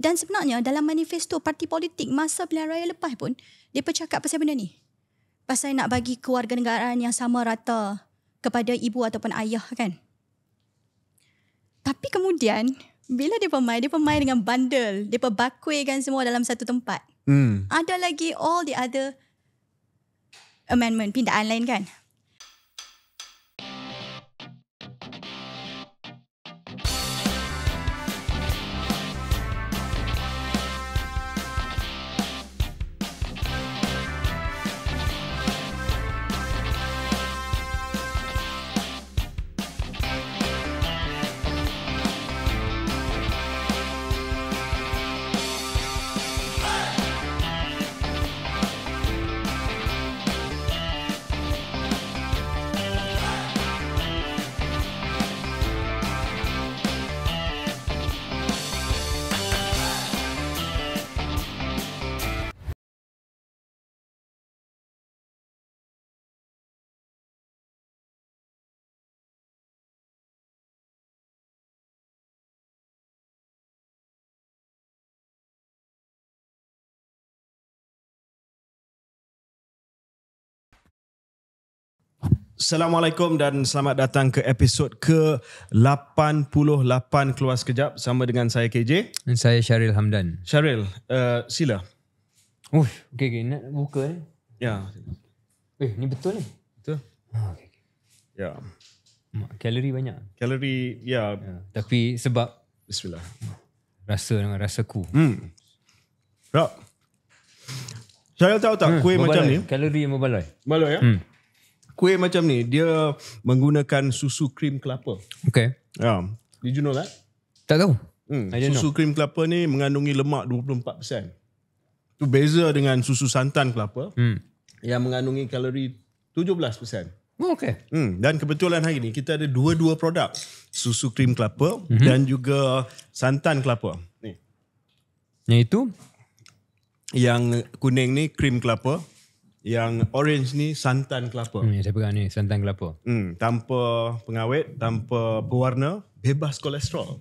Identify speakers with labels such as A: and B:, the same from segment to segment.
A: Dan sebenarnya dalam manifesto parti politik masa pilihan raya lepas pun, mereka cakap pasal benda ni. Pasal nak bagi kewarganegaraan yang sama rata kepada ibu ataupun ayah kan. Tapi kemudian, bila dia pemain dia pemain dengan bandel. Dia pebakui kan semua dalam satu tempat. Hmm. Ada lagi all the other amendment, pindaan lain kan.
B: Assalamualaikum dan selamat datang ke episod ke-88 Keluar Sekejap sama dengan saya KJ. Dan saya Syaril Hamdan. Syaril, uh, sila. Uh, okay, okay. Nak buka ni? Eh?
C: Ya. Eh, ni betul ni? Eh? Betul. Oh, ah, okay. Ya. Yeah. Kalori banyak? Kalori, ya. Yeah. Yeah. Tapi sebab? Bismillah. Rasa dengan ku. Hmm.
B: Rap. Syaril tahu tak hmm, kuih macam ni? Kalori yang berbaloi. Baloi ya? Hmm kuih macam ni dia menggunakan susu krim kelapa.
C: Okay. Yeah.
B: Did you know that? Tak tahu.
C: Hmm. Susu know.
B: krim kelapa ni mengandungi lemak 24%. Tu beza dengan susu santan kelapa hmm. yang mengandungi kalori 17%. Oh, okay. Hmm. Dan kebetulan hari ini kita ada dua-dua produk. Susu krim kelapa mm-hmm. dan juga santan kelapa. Ni. Yang itu? Yang kuning ni krim kelapa. Yang orange ni santan kelapa. Hmm, saya pegang ni santan kelapa. Hmm, tanpa pengawet, tanpa pewarna, bebas kolesterol.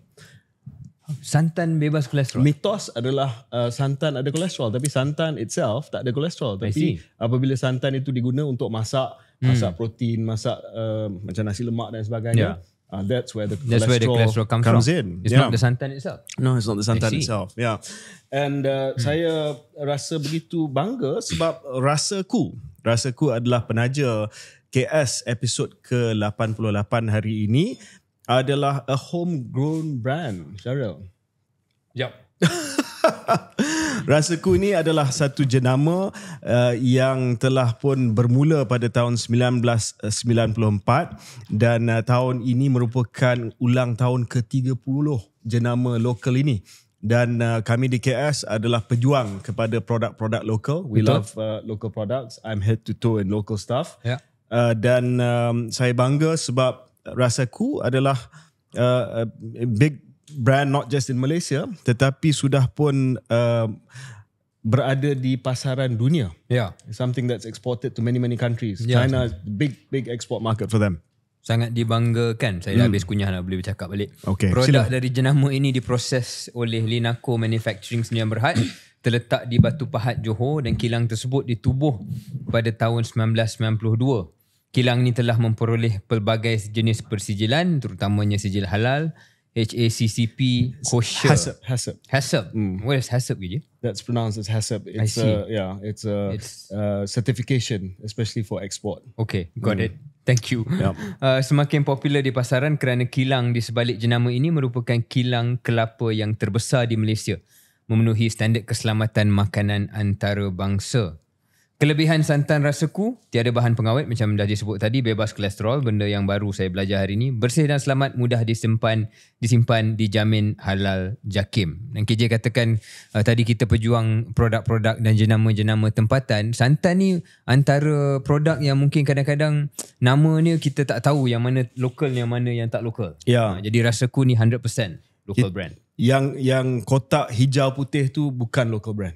C: Santan bebas kolesterol.
B: Mitos adalah uh, santan ada kolesterol tapi santan itself tak ada kolesterol tapi apabila santan itu diguna untuk masak, hmm. masak protein, masak uh, macam nasi lemak dan sebagainya. Yeah uh, that's where the that's where the cholesterol comes, comes in. It's yeah. not the santan itself. No, it's not the santan itself. Yeah, and uh, hmm. saya rasa begitu bangga sebab rasa ku rasa ku adalah penaja KS episod ke 88 hari ini adalah a homegrown brand, Cheryl. Yep. Rasaku ini adalah satu jenama uh, yang telah pun bermula pada tahun 1994 eh, dan uh, tahun ini merupakan ulang tahun ke-30 jenama lokal ini. Dan uh, kami di KS adalah pejuang kepada produk-produk lokal. We Betul. love uh, local products. I'm head to toe in local stuff. Yeah. Uh, dan um, saya bangga sebab rasaku adalah uh, uh big brand not just in Malaysia tetapi sudah pun uh, berada di pasaran dunia. Yeah. Something that's exported to many many countries. Yeah. China big big export market for them. Sangat dibanggakan.
C: Saya dah hmm. habis kunyah nak boleh bercakap balik. Okay. Produk Sila. dari jenama ini diproses oleh Linaco Manufacturing Sdn Berhad terletak di Batu Pahat Johor dan kilang tersebut ditubuh pada tahun 1992. Kilang ini telah memperoleh pelbagai jenis persijilan terutamanya sijil halal HACCP Kosher. Hasep.
B: Hasep. Hasep. Mm. What is Hasep? Gigi? That's pronounced as Hasep. It's I uh, see. A, yeah, it's a uh, it's... Uh, certification, especially for export. Okay, got mm. it. Thank you. Yep.
C: Uh, semakin popular di pasaran kerana kilang di sebalik jenama ini merupakan kilang kelapa yang terbesar di Malaysia memenuhi standard keselamatan makanan antarabangsa. Kelebihan santan rasaku, tiada bahan pengawet macam dah disebut tadi, bebas kolesterol, benda yang baru saya belajar hari ini. Bersih dan selamat, mudah disimpan, disimpan dijamin halal jakim. Dan KJ katakan uh, tadi kita pejuang produk-produk dan jenama-jenama tempatan. Santan ni antara produk yang mungkin kadang-kadang nama ni kita tak tahu yang mana lokal yang mana
B: yang tak lokal. Yeah.
C: Uh, jadi rasaku ni 100% local brand.
B: Yang yang kotak hijau putih tu bukan local brand.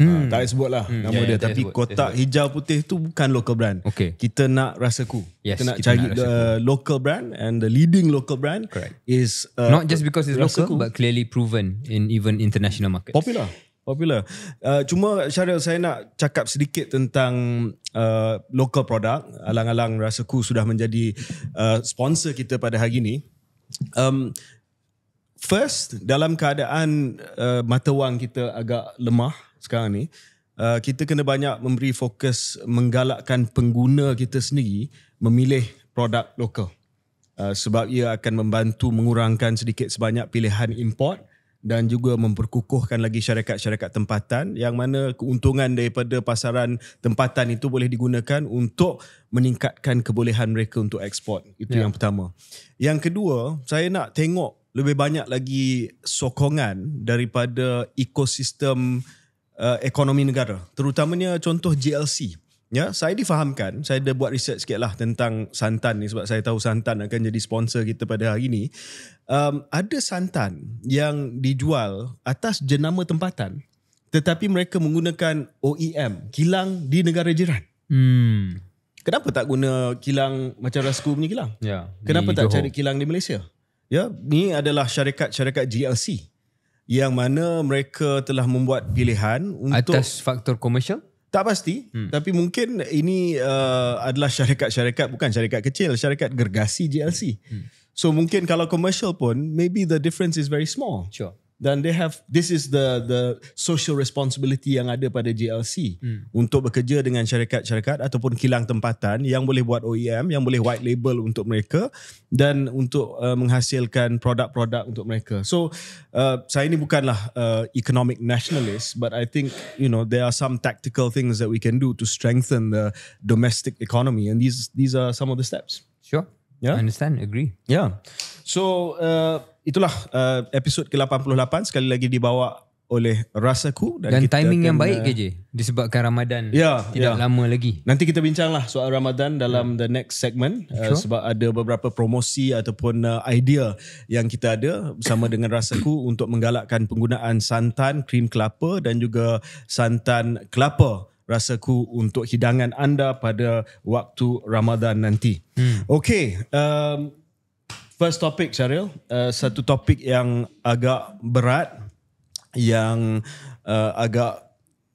B: Hmm. Ha, tak ada sebut lah hmm. nama yeah, dia. Yeah, Tapi sebut, kotak hijau putih tu bukan local brand. Okay. Kita nak rasaku. Yes, kita nak kita cari nak the uh, local brand and the leading local brand Correct. is... Uh, Not just because it's rasaku. local but clearly proven in even international markets. Popular. Popular. Uh, cuma Syaril saya nak cakap sedikit tentang uh, local product. Alang-alang rasa ku sudah menjadi uh, sponsor kita pada hari ini. Um, first, dalam keadaan uh, mata wang kita agak lemah sekarang ni uh, kita kena banyak memberi fokus menggalakkan pengguna kita sendiri memilih produk lokal uh, sebab ia akan membantu mengurangkan sedikit sebanyak pilihan import dan juga memperkukuhkan lagi syarikat-syarikat tempatan yang mana keuntungan daripada pasaran tempatan itu boleh digunakan untuk meningkatkan kebolehan mereka untuk ekspor itu ya. yang pertama. Yang kedua, saya nak tengok lebih banyak lagi sokongan daripada ekosistem uh, ekonomi negara terutamanya contoh JLC ya saya difahamkan saya dah buat riset research lah tentang santan ni sebab saya tahu santan akan jadi sponsor kita pada hari ini um, ada santan yang dijual atas jenama tempatan tetapi mereka menggunakan OEM kilang di negara jiran hmm kenapa tak guna kilang macam Rasco punya kilang ya kenapa tak Johor. cari kilang di Malaysia ya ini adalah syarikat-syarikat GLC yang mana mereka telah membuat pilihan untuk atas faktor komersial tak pasti hmm. tapi mungkin ini uh, adalah syarikat-syarikat bukan syarikat kecil syarikat gergasi JLC hmm. so mungkin kalau komersial pun maybe the difference is very small sure dan they have this is the the social responsibility yang ada pada JLC hmm. untuk bekerja dengan syarikat-syarikat ataupun kilang tempatan yang boleh buat OEM yang boleh white label untuk mereka dan untuk uh, menghasilkan produk-produk untuk mereka. So uh, saya ini bukanlah uh, economic nationalist but I think you know there are some tactical things that we can do to strengthen the domestic economy and these these are some of the steps. Sure. Yeah. I understand, agree. Yeah. So uh, itulah uh, episod ke-88 sekali lagi dibawa oleh rasaku dan, dan kita timing yang baik ke uh, je disebabkan Ramadan Ya, tidak yeah. lama lagi. Nanti kita bincanglah soal Ramadan dalam yeah. the next segment uh, sebab ada beberapa promosi ataupun uh, idea yang kita ada bersama dengan rasaku untuk menggalakkan penggunaan santan krim kelapa dan juga santan kelapa rasaku untuk hidangan anda pada waktu Ramadan nanti. Hmm. Okay. Um, First topic Syaril, uh, satu topik yang agak berat, yang uh, agak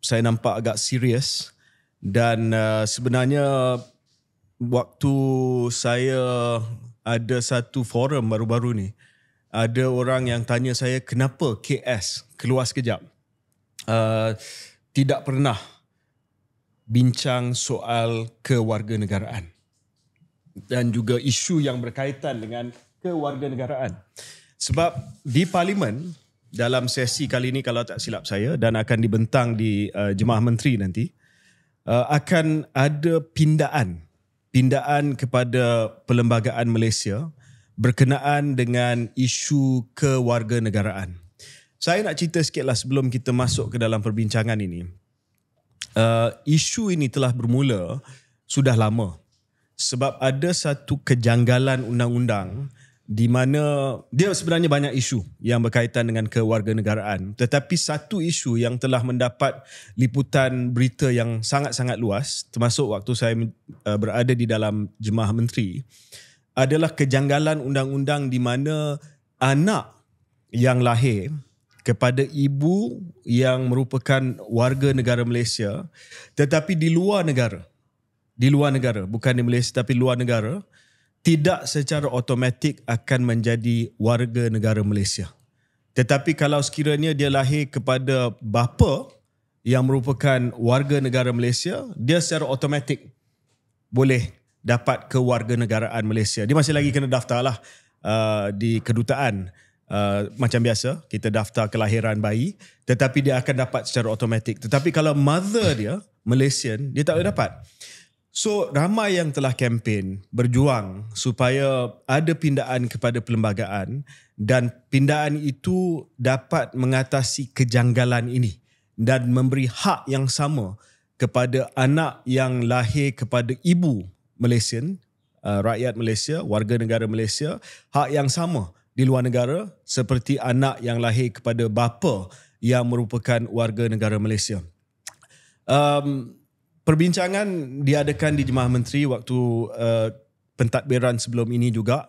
B: saya nampak agak serius dan uh, sebenarnya waktu saya ada satu forum baru-baru ni, ada orang yang tanya saya kenapa KS keluar sekejap. Uh, tidak pernah bincang soal kewarganegaraan dan juga isu yang berkaitan dengan kewarganegaraan. Sebab di parlimen dalam sesi kali ini kalau tak silap saya dan akan dibentang di uh, jemaah menteri nanti uh, akan ada pindaan pindaan kepada perlembagaan Malaysia berkenaan dengan isu kewarganegaraan. Saya nak cerita sikitlah sebelum kita masuk ke dalam perbincangan ini. Uh, isu ini telah bermula sudah lama sebab ada satu kejanggalan undang-undang di mana dia sebenarnya banyak isu yang berkaitan dengan kewarganegaraan tetapi satu isu yang telah mendapat liputan berita yang sangat-sangat luas termasuk waktu saya uh, berada di dalam jemaah menteri adalah kejanggalan undang-undang di mana anak yang lahir kepada ibu yang merupakan warga negara Malaysia tetapi di luar negara di luar negara bukan di Malaysia tapi luar negara tidak secara automatik akan menjadi warga negara Malaysia. Tetapi kalau sekiranya dia lahir kepada bapa yang merupakan warga negara Malaysia, dia secara automatik boleh dapat ke warga negaraan Malaysia. Dia masih lagi kena daftarlah uh, di kedutaan uh, macam biasa, kita daftar kelahiran bayi, tetapi dia akan dapat secara automatik. Tetapi kalau mother dia Malaysian, dia tak boleh dapat. So ramai yang telah kempen berjuang supaya ada pindaan kepada perlembagaan dan pindaan itu dapat mengatasi kejanggalan ini dan memberi hak yang sama kepada anak yang lahir kepada ibu Malaysia, uh, rakyat Malaysia, warga negara Malaysia, hak yang sama di luar negara seperti anak yang lahir kepada bapa yang merupakan warga negara Malaysia. Um, perbincangan diadakan di Jemaah Menteri waktu uh, pentadbiran sebelum ini juga.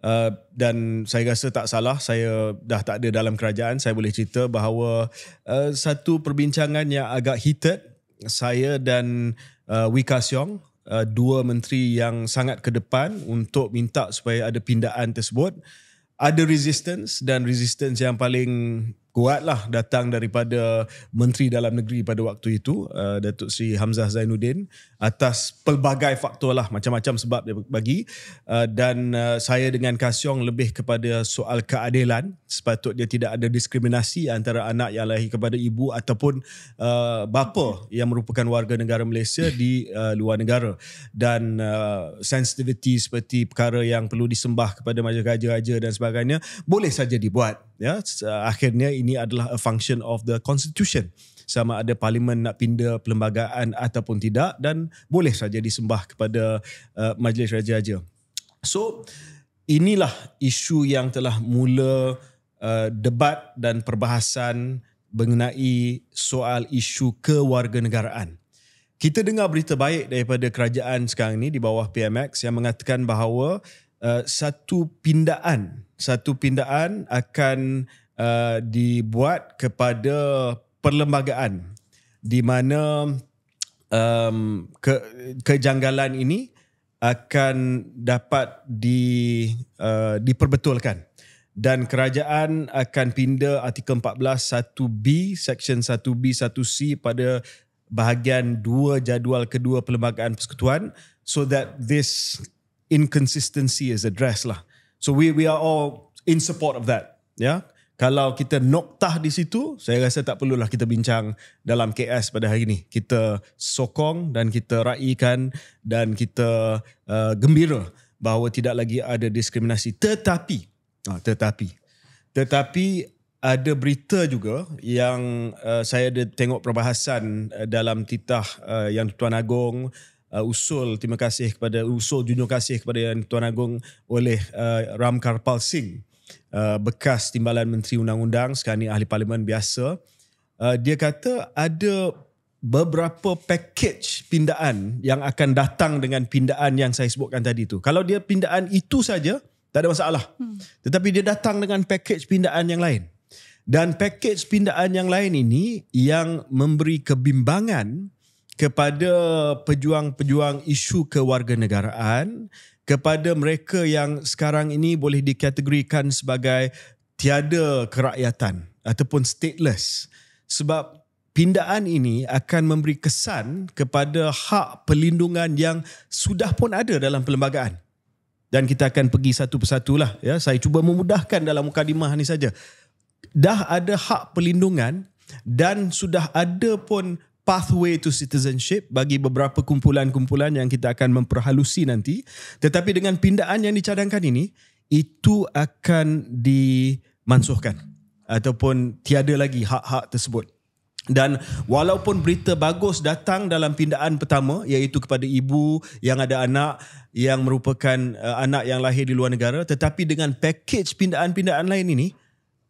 B: Uh, dan saya rasa tak salah saya dah tak ada dalam kerajaan saya boleh cerita bahawa uh, satu perbincangan yang agak heated saya dan uh, Wika Siong uh, dua menteri yang sangat ke depan untuk minta supaya ada pindaan tersebut ada resistance dan resistance yang paling kuatlah datang daripada menteri dalam negeri pada waktu itu uh, Datuk Sri Hamzah Zainuddin atas pelbagai faktor lah macam-macam sebab dia bagi uh, dan uh, saya dengan Kasyong lebih kepada soal keadilan sepatutnya tidak ada diskriminasi antara anak yang lahir kepada ibu ataupun uh, bapa yang merupakan warga negara Malaysia di uh, luar negara dan uh, sensitivity seperti perkara yang perlu disembah kepada majlis raja-raja dan sebagainya boleh saja dibuat ya uh, akhirnya ini adalah a function of the constitution sama ada parlimen nak pindah perlembagaan ataupun tidak dan boleh saja disembah kepada uh, majlis raja-raja. So inilah isu yang telah mula uh, debat dan perbahasan mengenai soal isu kewarganegaraan. Kita dengar berita baik daripada kerajaan sekarang ini di bawah PMX yang mengatakan bahawa Uh, satu pindaan satu pindaan akan uh, dibuat kepada perlembagaan di mana um, ke, kejanggalan ini akan dapat di uh, diperbetulkan dan kerajaan akan pindah artikel 14 1B section 1B 1C pada bahagian 2 jadual kedua perlembagaan persekutuan so that this inconsistency is addressed lah. So we we are all in support of that. Yeah. Kalau kita noktah di situ, saya rasa tak perlulah kita bincang dalam KS pada hari ini. Kita sokong dan kita raikan dan kita uh, gembira bahawa tidak lagi ada diskriminasi. Tetapi, oh, tetapi, tetapi ada berita juga yang uh, saya ada tengok perbahasan uh, dalam titah uh, yang Tuan Agong uh, usul terima kasih kepada usul junjung kasih kepada yang tuan agung oleh uh, Ram Karpal Singh uh, bekas timbalan menteri undang-undang sekarang ni ahli parlimen biasa uh, dia kata ada beberapa package pindaan yang akan datang dengan pindaan yang saya sebutkan tadi tu kalau dia pindaan itu saja tak ada masalah hmm. tetapi dia datang dengan package pindaan yang lain dan package pindaan yang lain ini yang memberi kebimbangan kepada pejuang-pejuang isu kewarganegaraan kepada mereka yang sekarang ini boleh dikategorikan sebagai tiada kerakyatan ataupun stateless sebab pindaan ini akan memberi kesan kepada hak perlindungan yang sudah pun ada dalam perlembagaan dan kita akan pergi satu persatulah ya saya cuba memudahkan dalam mukadimah ini saja dah ada hak perlindungan dan sudah ada pun pathway to citizenship bagi beberapa kumpulan-kumpulan yang kita akan memperhalusi nanti. Tetapi dengan pindaan yang dicadangkan ini, itu akan dimansuhkan ataupun tiada lagi hak-hak tersebut. Dan walaupun berita bagus datang dalam pindaan pertama iaitu kepada ibu yang ada anak yang merupakan uh, anak yang lahir di luar negara tetapi dengan package pindaan-pindaan lain ini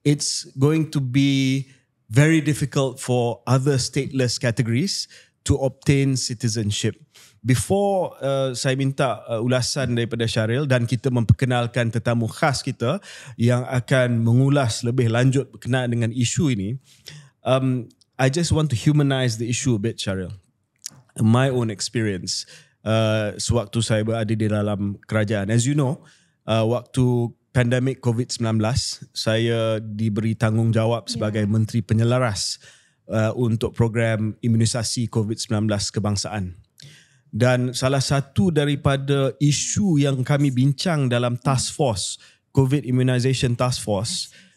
B: it's going to be very difficult for other stateless categories to obtain citizenship. Before uh, saya minta uh, ulasan daripada Syaril dan kita memperkenalkan tetamu khas kita yang akan mengulas lebih lanjut berkenaan dengan isu ini, um, I just want to humanize the issue a bit, Syaril. My own experience uh, sewaktu saya berada di dalam kerajaan. As you know, uh, waktu pandemik COVID-19, saya diberi tanggungjawab ya. sebagai Menteri Penyelaras uh, untuk program imunisasi COVID-19 kebangsaan. Dan salah satu daripada isu yang kami bincang dalam task force, COVID Immunization Task Force,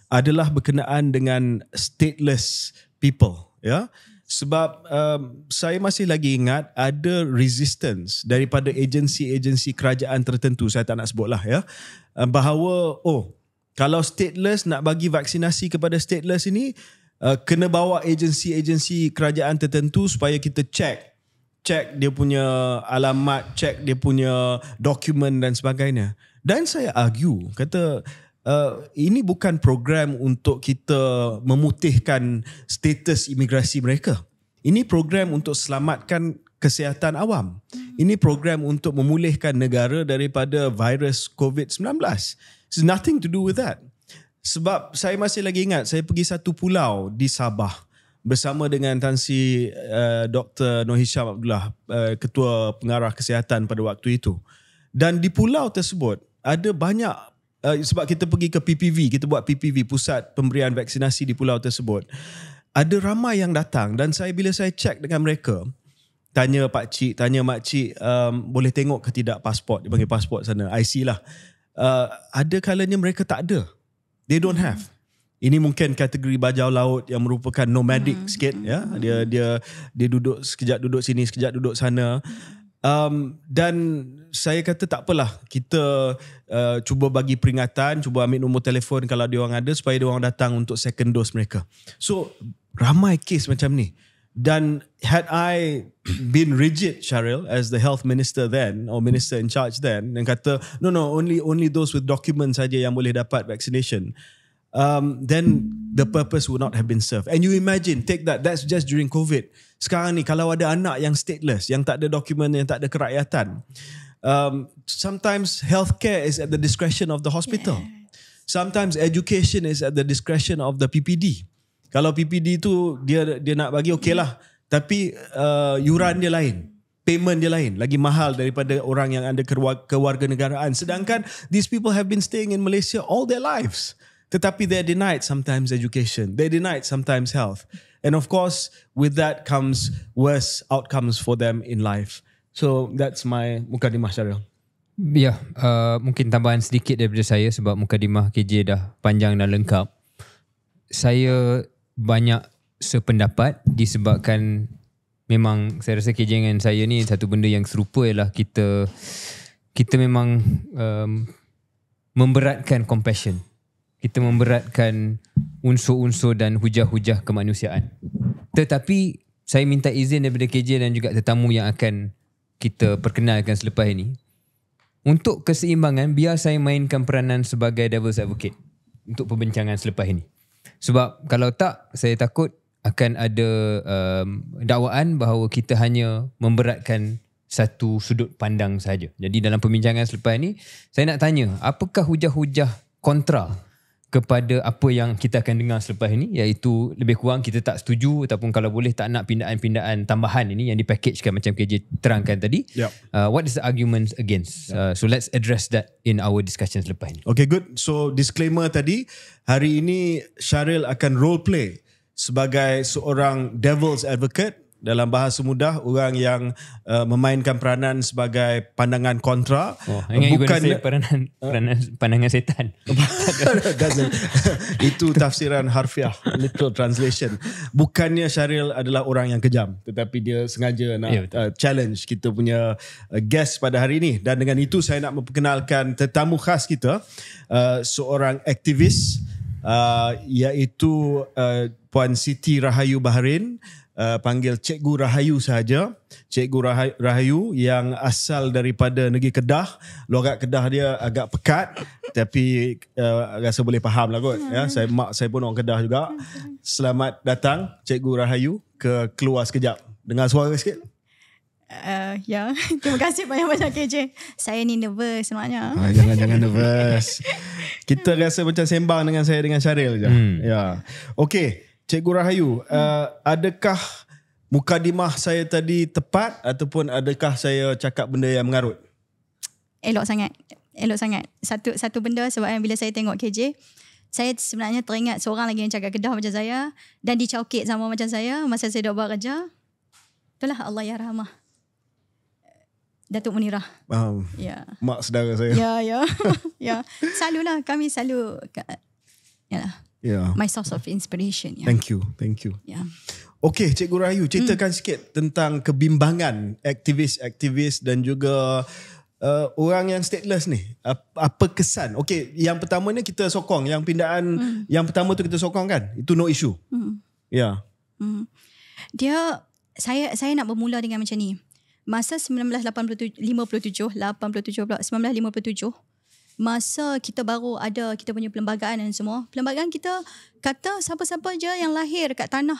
B: adalah berkenaan dengan stateless people. Ya, sebab um, saya masih lagi ingat ada resistance daripada agensi-agensi kerajaan tertentu. Saya tak nak lah ya. Um, bahawa oh kalau stateless nak bagi vaksinasi kepada stateless ini uh, kena bawa agensi-agensi kerajaan tertentu supaya kita cek cek dia punya alamat, cek dia punya dokumen dan sebagainya. Dan saya argue kata uh, ini bukan program untuk kita memutihkan status imigrasi mereka. Ini program untuk selamatkan kesihatan awam. Hmm. Ini program untuk memulihkan negara daripada virus COVID-19. It's nothing to do with that. Sebab saya masih lagi ingat saya pergi satu pulau di Sabah bersama dengan Tan Sri uh, Dr. Noh Abdullah, uh, ketua pengarah kesihatan pada waktu itu. Dan di pulau tersebut ada banyak uh, sebab kita pergi ke PPV, kita buat PPV pusat pemberian vaksinasi di pulau tersebut. Ada ramai yang datang dan saya bila saya cek dengan mereka, tanya pak cik, tanya mak cik, um, boleh tengok ke tidak pasport, dia panggil pasport sana, IC lah. Uh, ada kalanya mereka tak ada. They don't hmm. have. Ini mungkin kategori bajau laut yang merupakan nomadic mm-hmm. sikit ya. Hmm. Dia dia dia duduk sekejap duduk sini, sekejap duduk sana. Mm-hmm um, dan saya kata tak apalah kita uh, cuba bagi peringatan cuba ambil nombor telefon kalau dia orang ada supaya dia orang datang untuk second dose mereka so ramai case macam ni dan had I been rigid, Cheryl, as the health minister then or minister in charge then, dan kata, no, no, only only those with documents saja yang boleh dapat vaccination um, then the purpose would not have been served. And you imagine, take that, that's just during COVID. Sekarang ni kalau ada anak yang stateless, yang tak ada dokumen, yang tak ada kerakyatan, um, sometimes healthcare is at the discretion of the hospital. Yeah. Sometimes education is at the discretion of the PPD. Kalau PPD tu dia dia nak bagi okey lah, yeah. tapi uh, yuran dia lain. Payment dia lain. Lagi mahal daripada orang yang ada kewarganegaraan. Sedangkan these people have been staying in Malaysia all their lives. Tetapi they denied sometimes education. they denied sometimes health. And of course, with that comes worse outcomes for them in life. So that's my mukadimah Syariah. Ya, yeah, uh, mungkin tambahan sedikit daripada saya
C: sebab mukadimah KJ dah panjang dan lengkap. Saya banyak sependapat disebabkan memang saya rasa KJ dengan saya ni satu benda yang serupa ialah kita kita memang um, memberatkan compassion kita memberatkan unsur-unsur dan hujah-hujah kemanusiaan. Tetapi saya minta izin daripada KJ dan juga tetamu yang akan kita perkenalkan selepas ini. Untuk keseimbangan, biar saya mainkan peranan sebagai devil's advocate untuk perbincangan selepas ini. Sebab kalau tak, saya takut akan ada um, dakwaan bahawa kita hanya memberatkan satu sudut pandang saja. Jadi dalam perbincangan selepas ini, saya nak tanya, apakah hujah-hujah kontra kepada apa yang kita akan dengar selepas ini iaitu lebih kurang kita tak setuju ataupun kalau boleh tak nak pindaan-pindaan tambahan ini yang dipackagekan macam kerja terangkan tadi. Yep. Uh, what is the argument against? Yep. Uh, so let's address that in our discussion selepas
B: ini. Okay good. So disclaimer tadi hari ini Syaril akan role play sebagai seorang devil's advocate dalam bahasa mudah orang yang uh, memainkan peranan sebagai pandangan kontra oh, bukan you say peranan peranan pandangan setan itu tafsiran harfiah literal translation bukannya Syaril adalah orang yang kejam tetapi dia sengaja nak yeah, ya, uh, challenge kita punya uh, guest pada hari ini dan dengan itu saya nak memperkenalkan tetamu khas kita uh, seorang aktivis uh, iaitu uh, puan Siti Rahayu Baharin uh, uh, panggil Cikgu Rahayu sahaja. Cikgu Rahayu yang asal daripada negeri Kedah. Logat Kedah dia agak pekat tapi uh, rasa boleh faham lah kot. Ya, saya mak saya pun orang Kedah juga. Selamat datang Cikgu Rahayu ke keluar sekejap. Dengar suara sikit.
A: Uh, ya, yeah. terima kasih banyak-banyak KJ. Saya ni nervous sebenarnya. Ah,
B: jangan jangan nervous. Kita rasa macam sembang dengan saya dengan Syaril je. Hmm. Ya. Yeah. Okey. Cikgu Rahayu, hmm. uh, adakah mukadimah saya tadi tepat ataupun adakah saya cakap benda yang mengarut?
A: Elok sangat. Elok sangat. Satu satu benda sebab bila saya tengok KJ, saya sebenarnya teringat seorang lagi yang cakap kedah macam saya dan dicaukit sama macam saya masa saya dah buat kerja. Itulah Allah Ya Rahmah. Datuk Munirah. Faham. Ya.
B: Mak saudara saya. Ya,
A: ya. ya. Selalulah kami selalu. Yalah yeah. my source of inspiration. Yeah. Thank you,
B: thank you. Yeah. Okay, Cikgu Rahayu, ceritakan mm. sikit tentang kebimbangan aktivis-aktivis dan juga uh, orang yang stateless ni. Apa kesan? Okay, yang pertama pertamanya kita sokong. Yang pindaan mm. yang pertama tu kita sokong kan? Itu no issue. Mm. Yeah.
A: Mm. Dia, saya saya nak bermula dengan macam ni. Masa 1957, 87, 87 pula, 1957, masa kita baru ada kita punya perlembagaan dan semua, perlembagaan kita kata siapa-siapa je yang lahir kat tanah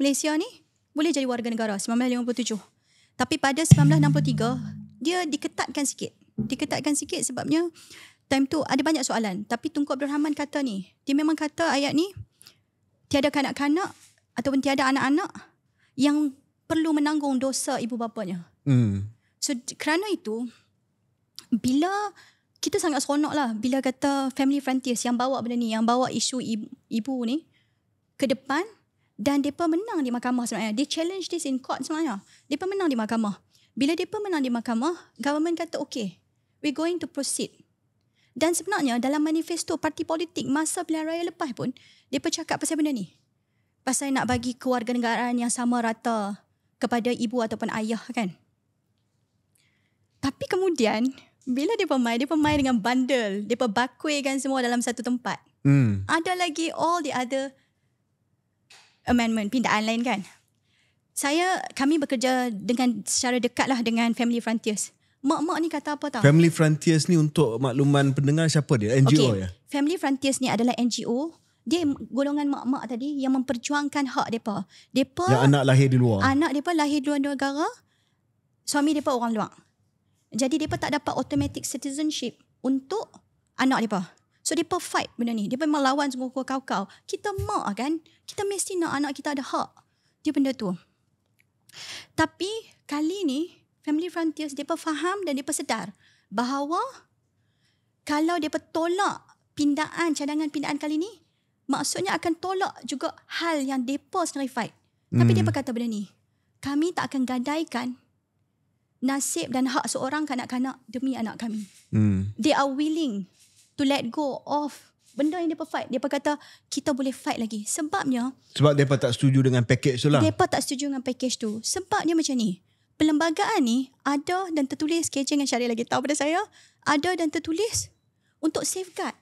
A: Malaysia ni boleh jadi warga negara 1957. Tapi pada 1963, dia diketatkan sikit. Diketatkan sikit sebabnya time tu ada banyak soalan. Tapi Tunku Abdul Rahman kata ni, dia memang kata ayat ni, tiada kanak-kanak ataupun tiada anak-anak yang perlu menanggung dosa ibu bapanya. Hmm. So kerana itu, bila kita sangat seronok lah bila kata Family Frontiers yang bawa benda ni, yang bawa isu ibu, ibu ni ke depan dan mereka menang di mahkamah sebenarnya. They challenge this in court sebenarnya. Mereka menang di mahkamah. Bila mereka menang di mahkamah, government kata okay, we going to proceed. Dan sebenarnya dalam manifesto parti politik masa pilihan raya lepas pun, mereka cakap pasal benda ni. Pasal nak bagi kewarganegaraan yang sama rata kepada ibu ataupun ayah kan. Tapi kemudian, bila dia pemain dia pemain dengan bundle dia perbakui kan semua dalam satu tempat hmm. ada lagi all the other amendment pindaan lain kan saya kami bekerja dengan secara dekat lah dengan Family Frontiers. Mak-mak ni kata apa tau? Family
B: Frontiers ni untuk makluman pendengar siapa dia? NGO okay. ya.
A: Family Frontiers ni adalah NGO. Dia golongan mak-mak tadi yang memperjuangkan hak depa. Depa Yang anak lahir di luar. Anak depa lahir di luar negara. Suami depa orang luar. Jadi mereka tak dapat automatic citizenship untuk anak mereka. So mereka fight benda ni. Mereka melawan semua kau-kau. Kita mak kan. Kita mesti nak anak kita ada hak. Dia benda tu. Tapi kali ni Family Frontiers mereka faham dan mereka sedar bahawa kalau mereka tolak pindaan, cadangan pindaan kali ni maksudnya akan tolak juga hal yang mereka sendiri fight. Tapi hmm. dia berkata benda ni. Kami tak akan gadaikan nasib dan hak seorang kanak-kanak demi anak kami. Hmm. They are willing to let go of benda yang mereka fight. Mereka kata, kita boleh fight lagi. Sebabnya...
B: Sebab mereka tak setuju dengan package tu lah. Mereka
A: tak setuju dengan package tu. Sebabnya macam ni. Perlembagaan ni ada dan tertulis, kerja dengan syariah lagi tahu pada saya, ada dan tertulis untuk safeguard.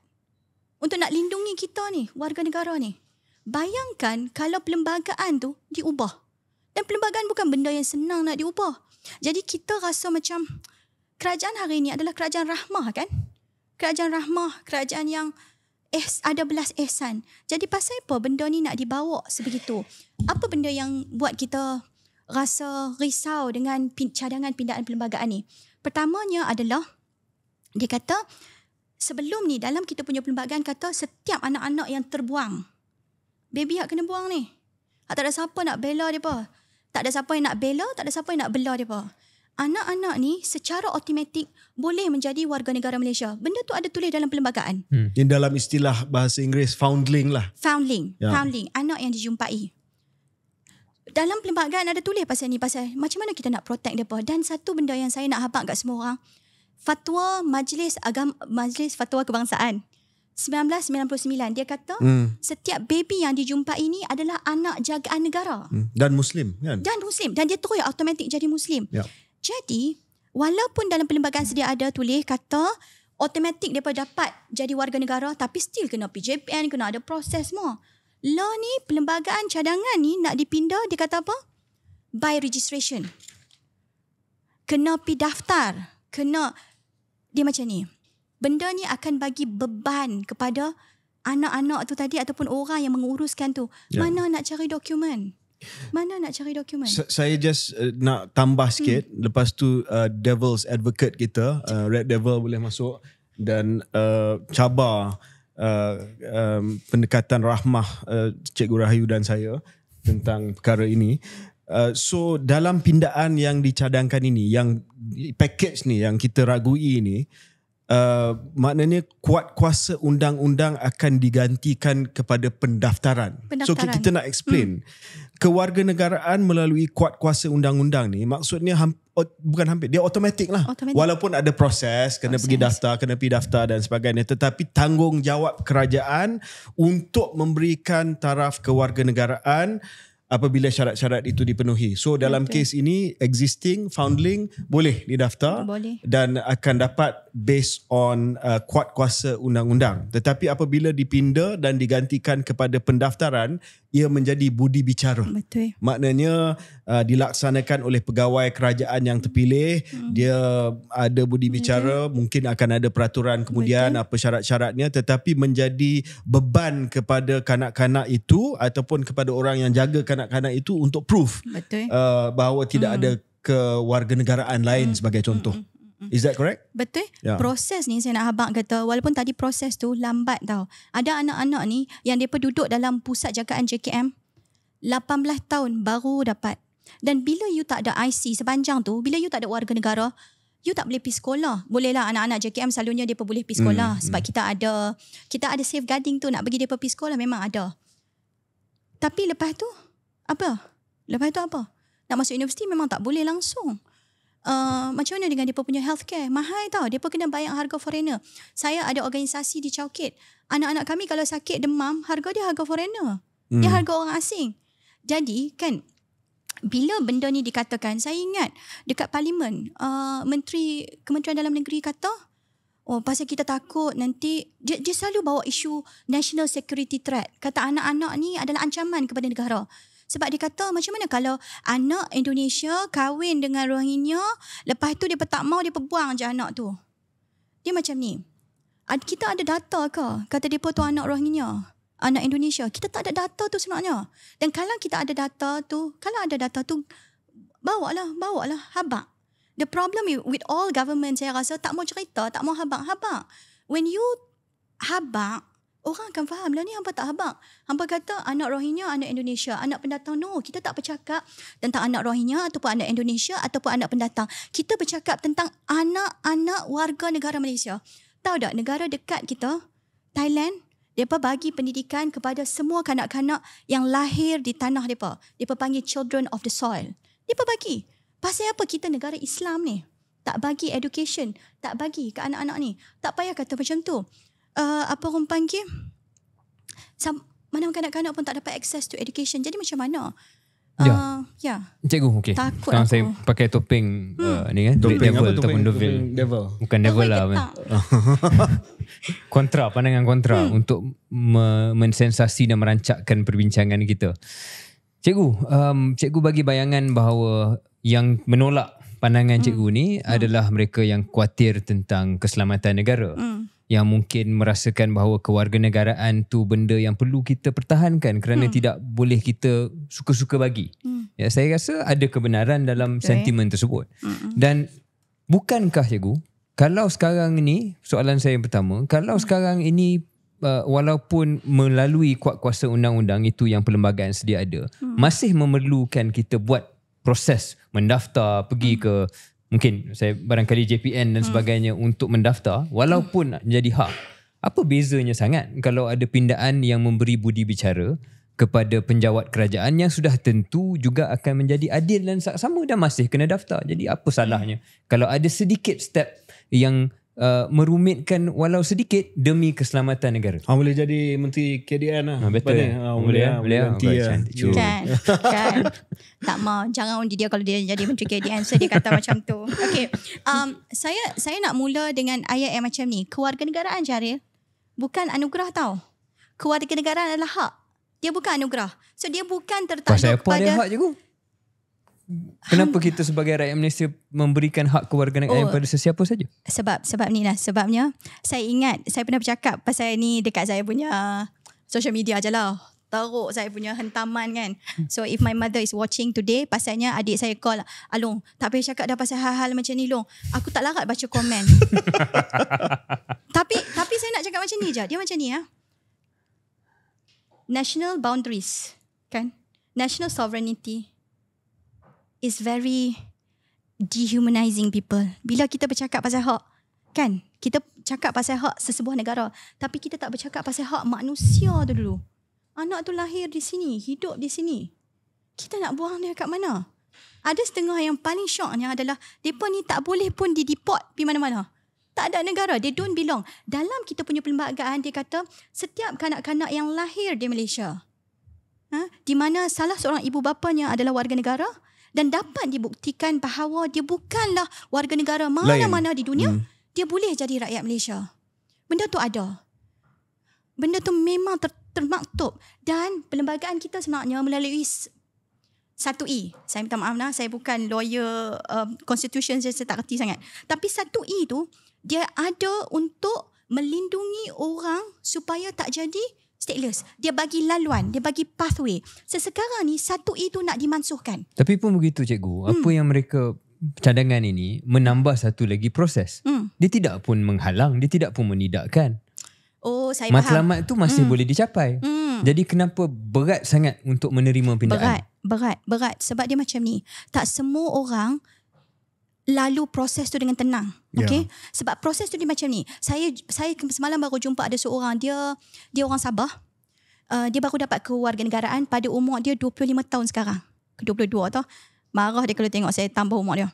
A: Untuk nak lindungi kita ni, warga negara ni. Bayangkan kalau perlembagaan tu diubah. Dan perlembagaan bukan benda yang senang nak diubah. Jadi kita rasa macam kerajaan hari ini adalah kerajaan rahmah kan? Kerajaan rahmah, kerajaan yang eh, ada belas ihsan. Jadi pasal apa benda ni nak dibawa sebegitu? Apa benda yang buat kita rasa risau dengan cadangan pindaan perlembagaan ni? Pertamanya adalah dia kata sebelum ni dalam kita punya perlembagaan kata setiap anak-anak yang terbuang baby hak kena buang ni. Tak ada siapa nak bela dia apa tak ada siapa yang nak bela, tak ada siapa yang nak bela dia Anak-anak ni secara automatik boleh menjadi warga negara Malaysia. Benda tu ada tulis dalam perlembagaan.
B: Hmm. Yang dalam istilah bahasa Inggeris foundling lah.
A: Foundling. Yeah. Foundling. Anak yang dijumpai. Dalam perlembagaan ada tulis pasal ni. Pasal macam mana kita nak protect dia Dan satu benda yang saya nak habak kat semua orang. Fatwa Majlis Agama Majlis Fatwa Kebangsaan. 1999 dia kata hmm. setiap baby yang dijumpai ini adalah anak jagaan negara
B: hmm. dan muslim kan dan
A: muslim dan dia terus automatik jadi muslim ya. jadi walaupun dalam perlembagaan sedia ada tulis kata automatik depa dapat jadi warga negara tapi still kena PJPN kena ada proses semua law ni perlembagaan cadangan ni nak dipindah dia kata apa by registration kena pi daftar kena dia macam ni benda ni akan bagi beban kepada anak-anak tu tadi ataupun orang yang menguruskan tu. Yeah. Mana nak cari dokumen? Mana nak cari dokumen?
B: Saya just uh, nak tambah hmm. sikit. Hmm. Lepas tu uh, devil's advocate kita, uh, Red Devil boleh masuk dan uh, cabar uh, um, pendekatan rahmah uh, Cikgu Rahayu dan saya tentang perkara ini. Uh, so dalam pindaan yang dicadangkan ini, yang package ni yang kita ragui ini, Uh, maknanya kuat kuasa undang-undang akan digantikan kepada pendaftaran. pendaftaran. So kita nak explain. Hmm. Kewarganegaraan melalui kuat kuasa undang-undang ni maksudnya ham, o, bukan hampir dia automatic lah. Automatic. Walaupun ada proses kena proses. pergi daftar, kena pergi daftar dan sebagainya tetapi tanggungjawab kerajaan untuk memberikan taraf kewarganegaraan hmm apabila syarat-syarat itu dipenuhi. So dalam Betul. case ini existing foundling boleh didaftar boleh. dan akan dapat based on uh, kuat kuasa undang-undang. Tetapi apabila dipinda dan digantikan kepada pendaftaran ia menjadi budi bicara. Betul. Maknanya uh, dilaksanakan oleh pegawai kerajaan yang terpilih hmm. dia ada budi hmm. bicara hmm. mungkin akan ada peraturan kemudian okay. apa syarat-syaratnya tetapi menjadi beban kepada kanak-kanak itu ataupun kepada orang yang jaga kanak-kanak itu untuk proof Uh, bahawa tidak hmm. ada kewarganegaraan lain hmm. sebagai hmm, contoh hmm, hmm. Is that correct?
A: Betul. Yeah. Proses ni saya nak habaq kata walaupun tadi proses tu lambat tau. Ada anak-anak ni yang depa duduk dalam pusat jagaan JKM 18 tahun baru dapat dan bila you tak ada IC sepanjang tu, bila you tak ada warga negara, you tak boleh pergi sekolah. Bolehlah anak-anak JKM selalunya dia boleh pergi hmm, sekolah hmm. sebab hmm. kita ada kita ada safeguarding tu nak bagi dia pergi sekolah memang ada. Tapi lepas tu apa? Lepas tu apa? Nak masuk universiti memang tak boleh langsung. Uh, macam mana dengan dia punya healthcare? Mahal tau. Dia kena bayar harga foreigner. Saya ada organisasi di Chowkit. Anak-anak kami kalau sakit demam, harga dia harga foreigner. Hmm. Dia harga orang asing. Jadi kan bila benda ni dikatakan saya ingat dekat parlimen uh, menteri kementerian dalam negeri kata Oh, pasal kita takut nanti dia, dia selalu bawa isu national security threat. Kata anak-anak ni adalah ancaman kepada negara. Sebab dia kata macam mana kalau anak Indonesia kahwin dengan Rohingya, lepas tu dia tak mau dia perbuang je anak tu. Dia macam ni. Kita ada data ke? Kata dia tu anak Rohingya anak Indonesia. Kita tak ada data tu sebenarnya. Dan kalau kita ada data tu, kalau ada data tu, bawa lah, bawa lah, habak. The problem with all government, saya rasa tak mau cerita, tak mau habak, habak. When you habak, orang akan faham lah ni hampa tak habang? Hampa kata anak rohingya, anak Indonesia, anak pendatang. No, kita tak bercakap tentang anak rohingya ataupun anak Indonesia ataupun anak pendatang. Kita bercakap tentang anak-anak warga negara Malaysia. Tahu tak negara dekat kita, Thailand, Depa bagi pendidikan kepada semua kanak-kanak yang lahir di tanah depa. Depa panggil children of the soil. Depa bagi. Pasal apa kita negara Islam ni? Tak bagi education, tak bagi ke anak-anak ni. Tak payah kata macam tu. Uh, apa orang panggil? Sam mana kanak-kanak pun tak dapat access to education. Jadi macam mana? Ya. Uh, ya.
C: Cikgu, okey. Takut Sekarang aku. saya pakai topeng hmm. uh, ni kan. Topeng devil, apa? Topeng, topeng devil. Bukan devil lah. Kan. kontra, pandangan kontra hmm. untuk me- mensensasi dan merancakkan perbincangan kita. Cikgu, um, cikgu bagi bayangan bahawa yang menolak pandangan hmm. cikgu ni hmm. adalah mereka yang khuatir tentang keselamatan negara. Hmm yang mungkin merasakan bahawa kewarganegaraan tu benda yang perlu kita pertahankan kerana hmm. tidak boleh kita suka-suka bagi. Hmm. Ya, saya rasa ada kebenaran dalam okay. Eh? sentimen tersebut. Hmm. Dan bukankah ya, Gu? kalau sekarang ini, soalan saya yang pertama, kalau hmm. sekarang ini uh, walaupun melalui kuat kuasa undang-undang itu yang perlembagaan sedia ada, hmm. masih memerlukan kita buat proses mendaftar, pergi hmm. ke mungkin saya barangkali JPN dan hmm. sebagainya hmm. untuk mendaftar walaupun menjadi hak apa bezanya sangat kalau ada pindaan yang memberi budi bicara kepada penjawat kerajaan yang sudah tentu juga akan menjadi adil dan sama dan masih kena daftar jadi apa salahnya hmm. kalau ada sedikit step yang Uh, merumitkan walau sedikit demi keselamatan
B: negara. Ah boleh jadi menteri KDN lah. Ah betul. Ya. Ah, boleh ah boleh ah. Cantik. Lah. Kan. kan.
A: tak mau jangan undi dia kalau dia jadi menteri KDN. So dia kata macam tu. Okey. Um saya saya nak mula dengan ayat yang macam ni. Kewarganegaraan Jaril bukan anugerah tau. Kewarganegaraan adalah hak. Dia bukan anugerah. So dia bukan tertakluk pada Pasal apa dia hak je
C: Kenapa Han, kita sebagai rakyat Malaysia memberikan hak kewarganegaraan oh, kepada sesiapa saja?
A: Sebab sebab ni lah sebabnya saya ingat saya pernah bercakap pasal ini dekat saya punya social media aje lah teruk saya punya hentaman kan. Hmm. So if my mother is watching today, pasalnya adik saya call, Alung, tak payah cakap dah pasal hal-hal macam ni, Long. Aku tak larat baca komen. tapi tapi saya nak cakap macam ni je. Dia macam ni ya. National boundaries, kan? National sovereignty is very dehumanizing people. Bila kita bercakap pasal hak, kan? Kita cakap pasal hak sesebuah negara, tapi kita tak bercakap pasal hak manusia tu dulu. Anak tu lahir di sini, hidup di sini. Kita nak buang dia kat mana? Ada setengah yang paling syoknya adalah depa ni tak boleh pun di deport pergi mana-mana. Tak ada negara, they don't belong. Dalam kita punya perlembagaan dia kata setiap kanak-kanak yang lahir di Malaysia, ha, di mana salah seorang ibu bapanya adalah warga negara, dan dapat dibuktikan bahawa dia bukanlah warga negara mana-mana di dunia, hmm. dia boleh jadi rakyat Malaysia. Benda tu ada. Benda tu memang ter- termaktub dan perlembagaan kita sebenarnya melalui satu e Saya minta maaf lah, saya bukan lawyer um, constitution saya, saya tak kerti sangat. Tapi satu e tu dia ada untuk melindungi orang supaya tak jadi stateless. Dia bagi laluan, dia bagi pathway. Sesekarang ni satu itu nak dimansuhkan.
C: Tapi pun begitu cikgu, hmm. apa yang mereka cadangan ini menambah satu lagi proses. Hmm. Dia tidak pun menghalang, dia tidak pun menidakkan.
A: Oh, saya Matlamat faham. Matlamat tu masih hmm. boleh dicapai. Hmm.
C: Jadi kenapa berat sangat untuk menerima pindaan? Berat,
A: berat, berat sebab dia macam ni. Tak semua orang lalu proses tu dengan tenang. Ya. Okay? Yeah. Sebab proses tu dia macam ni. Saya saya semalam baru jumpa ada seorang dia dia orang Sabah. Uh, dia baru dapat kewarganegaraan pada umur dia 25 tahun sekarang. Ke 22 tau. Marah dia kalau tengok saya tambah umur dia.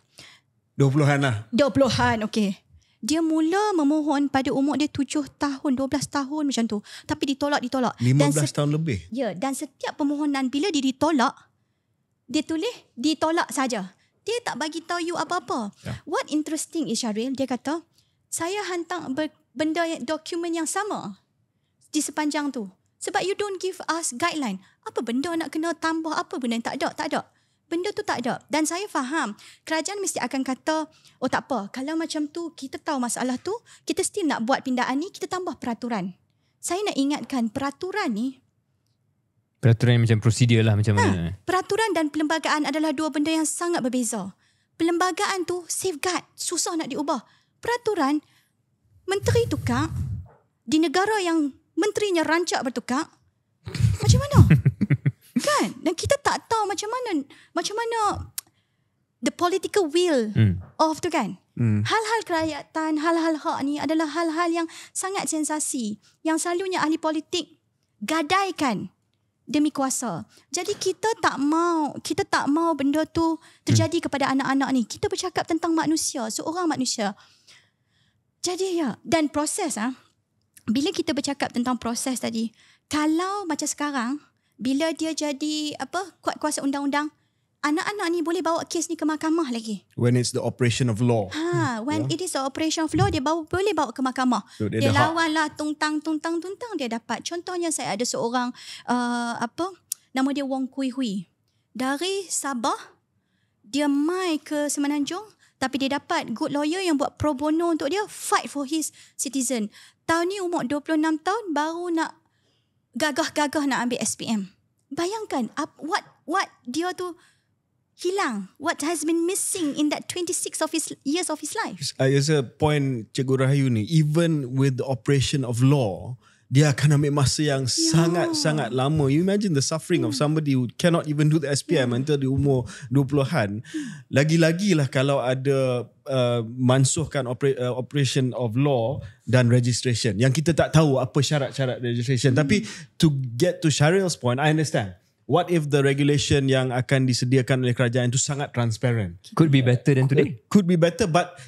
B: 20-an lah.
A: 20-an, okey. Dia mula memohon pada umur dia 7 tahun, 12 tahun macam tu. Tapi ditolak, ditolak. 15 dan tahun lebih. Ya, dan setiap permohonan bila dia ditolak, dia tulis ditolak saja dia tak bagi tahu you apa-apa. Yeah. What interesting is Syaril, dia kata, saya hantar benda dokumen yang sama di sepanjang tu. Sebab you don't give us guideline. Apa benda nak kena tambah, apa benda yang tak ada, tak ada. Benda tu tak ada. Dan saya faham, kerajaan mesti akan kata, oh tak apa, kalau macam tu kita tahu masalah tu, kita still nak buat pindaan ni, kita tambah peraturan. Saya nak ingatkan, peraturan ni
C: Peraturan yang macam prosedur lah macam ha, mana.
A: Peraturan dan perlembagaan adalah dua benda yang sangat berbeza. Perlembagaan tu safeguard, susah nak diubah. Peraturan, menteri tukar di negara yang menterinya rancak bertukar, macam mana? kan? Dan kita tak tahu macam mana macam mana the political will hmm. of tu kan? Hmm. Hal-hal kerakyatan, hal-hal hak ni adalah hal-hal yang sangat sensasi. Yang selalunya ahli politik gadaikan demi kuasa. Jadi kita tak mau, kita tak mau benda tu terjadi hmm. kepada anak-anak ni. Kita bercakap tentang manusia, seorang manusia. Jadi ya, dan proses ah. Bila kita bercakap tentang proses tadi, kalau macam sekarang bila dia jadi apa kuat kuasa undang-undang, anak-anak ni boleh bawa kes ni ke mahkamah lagi.
B: When it's the operation of law.
A: Ha, when yeah. it is the operation of law, dia bawa, boleh bawa ke mahkamah. So, dia lawan lah, tuntang, tuntang, tuntang dia dapat. Contohnya saya ada seorang, uh, apa, nama dia Wong Kui Hui. Dari Sabah, dia mai ke Semenanjung, tapi dia dapat good lawyer yang buat pro bono untuk dia, fight for his citizen. Tahun ni umur 26 tahun, baru nak gagah-gagah nak ambil SPM. Bayangkan, what what dia tu hilang what has been missing in that 26 of his years of his life
B: uh, it's a point cikgu rahayu ni even with the operation of law dia akan ambil masa yang yeah. sangat-sangat lama you imagine the suffering mm. of hmm. somebody who cannot even do the SPM yeah. until di umur 20-an lagi-lagilah kalau ada uh, mansuhkan opera, uh, operation of law dan registration yang kita tak tahu apa syarat-syarat registration mm. tapi to get to Sharil's point I understand What if the regulation yang akan disediakan oleh kerajaan itu sangat transparent? Could be better than today. Could, could be better, but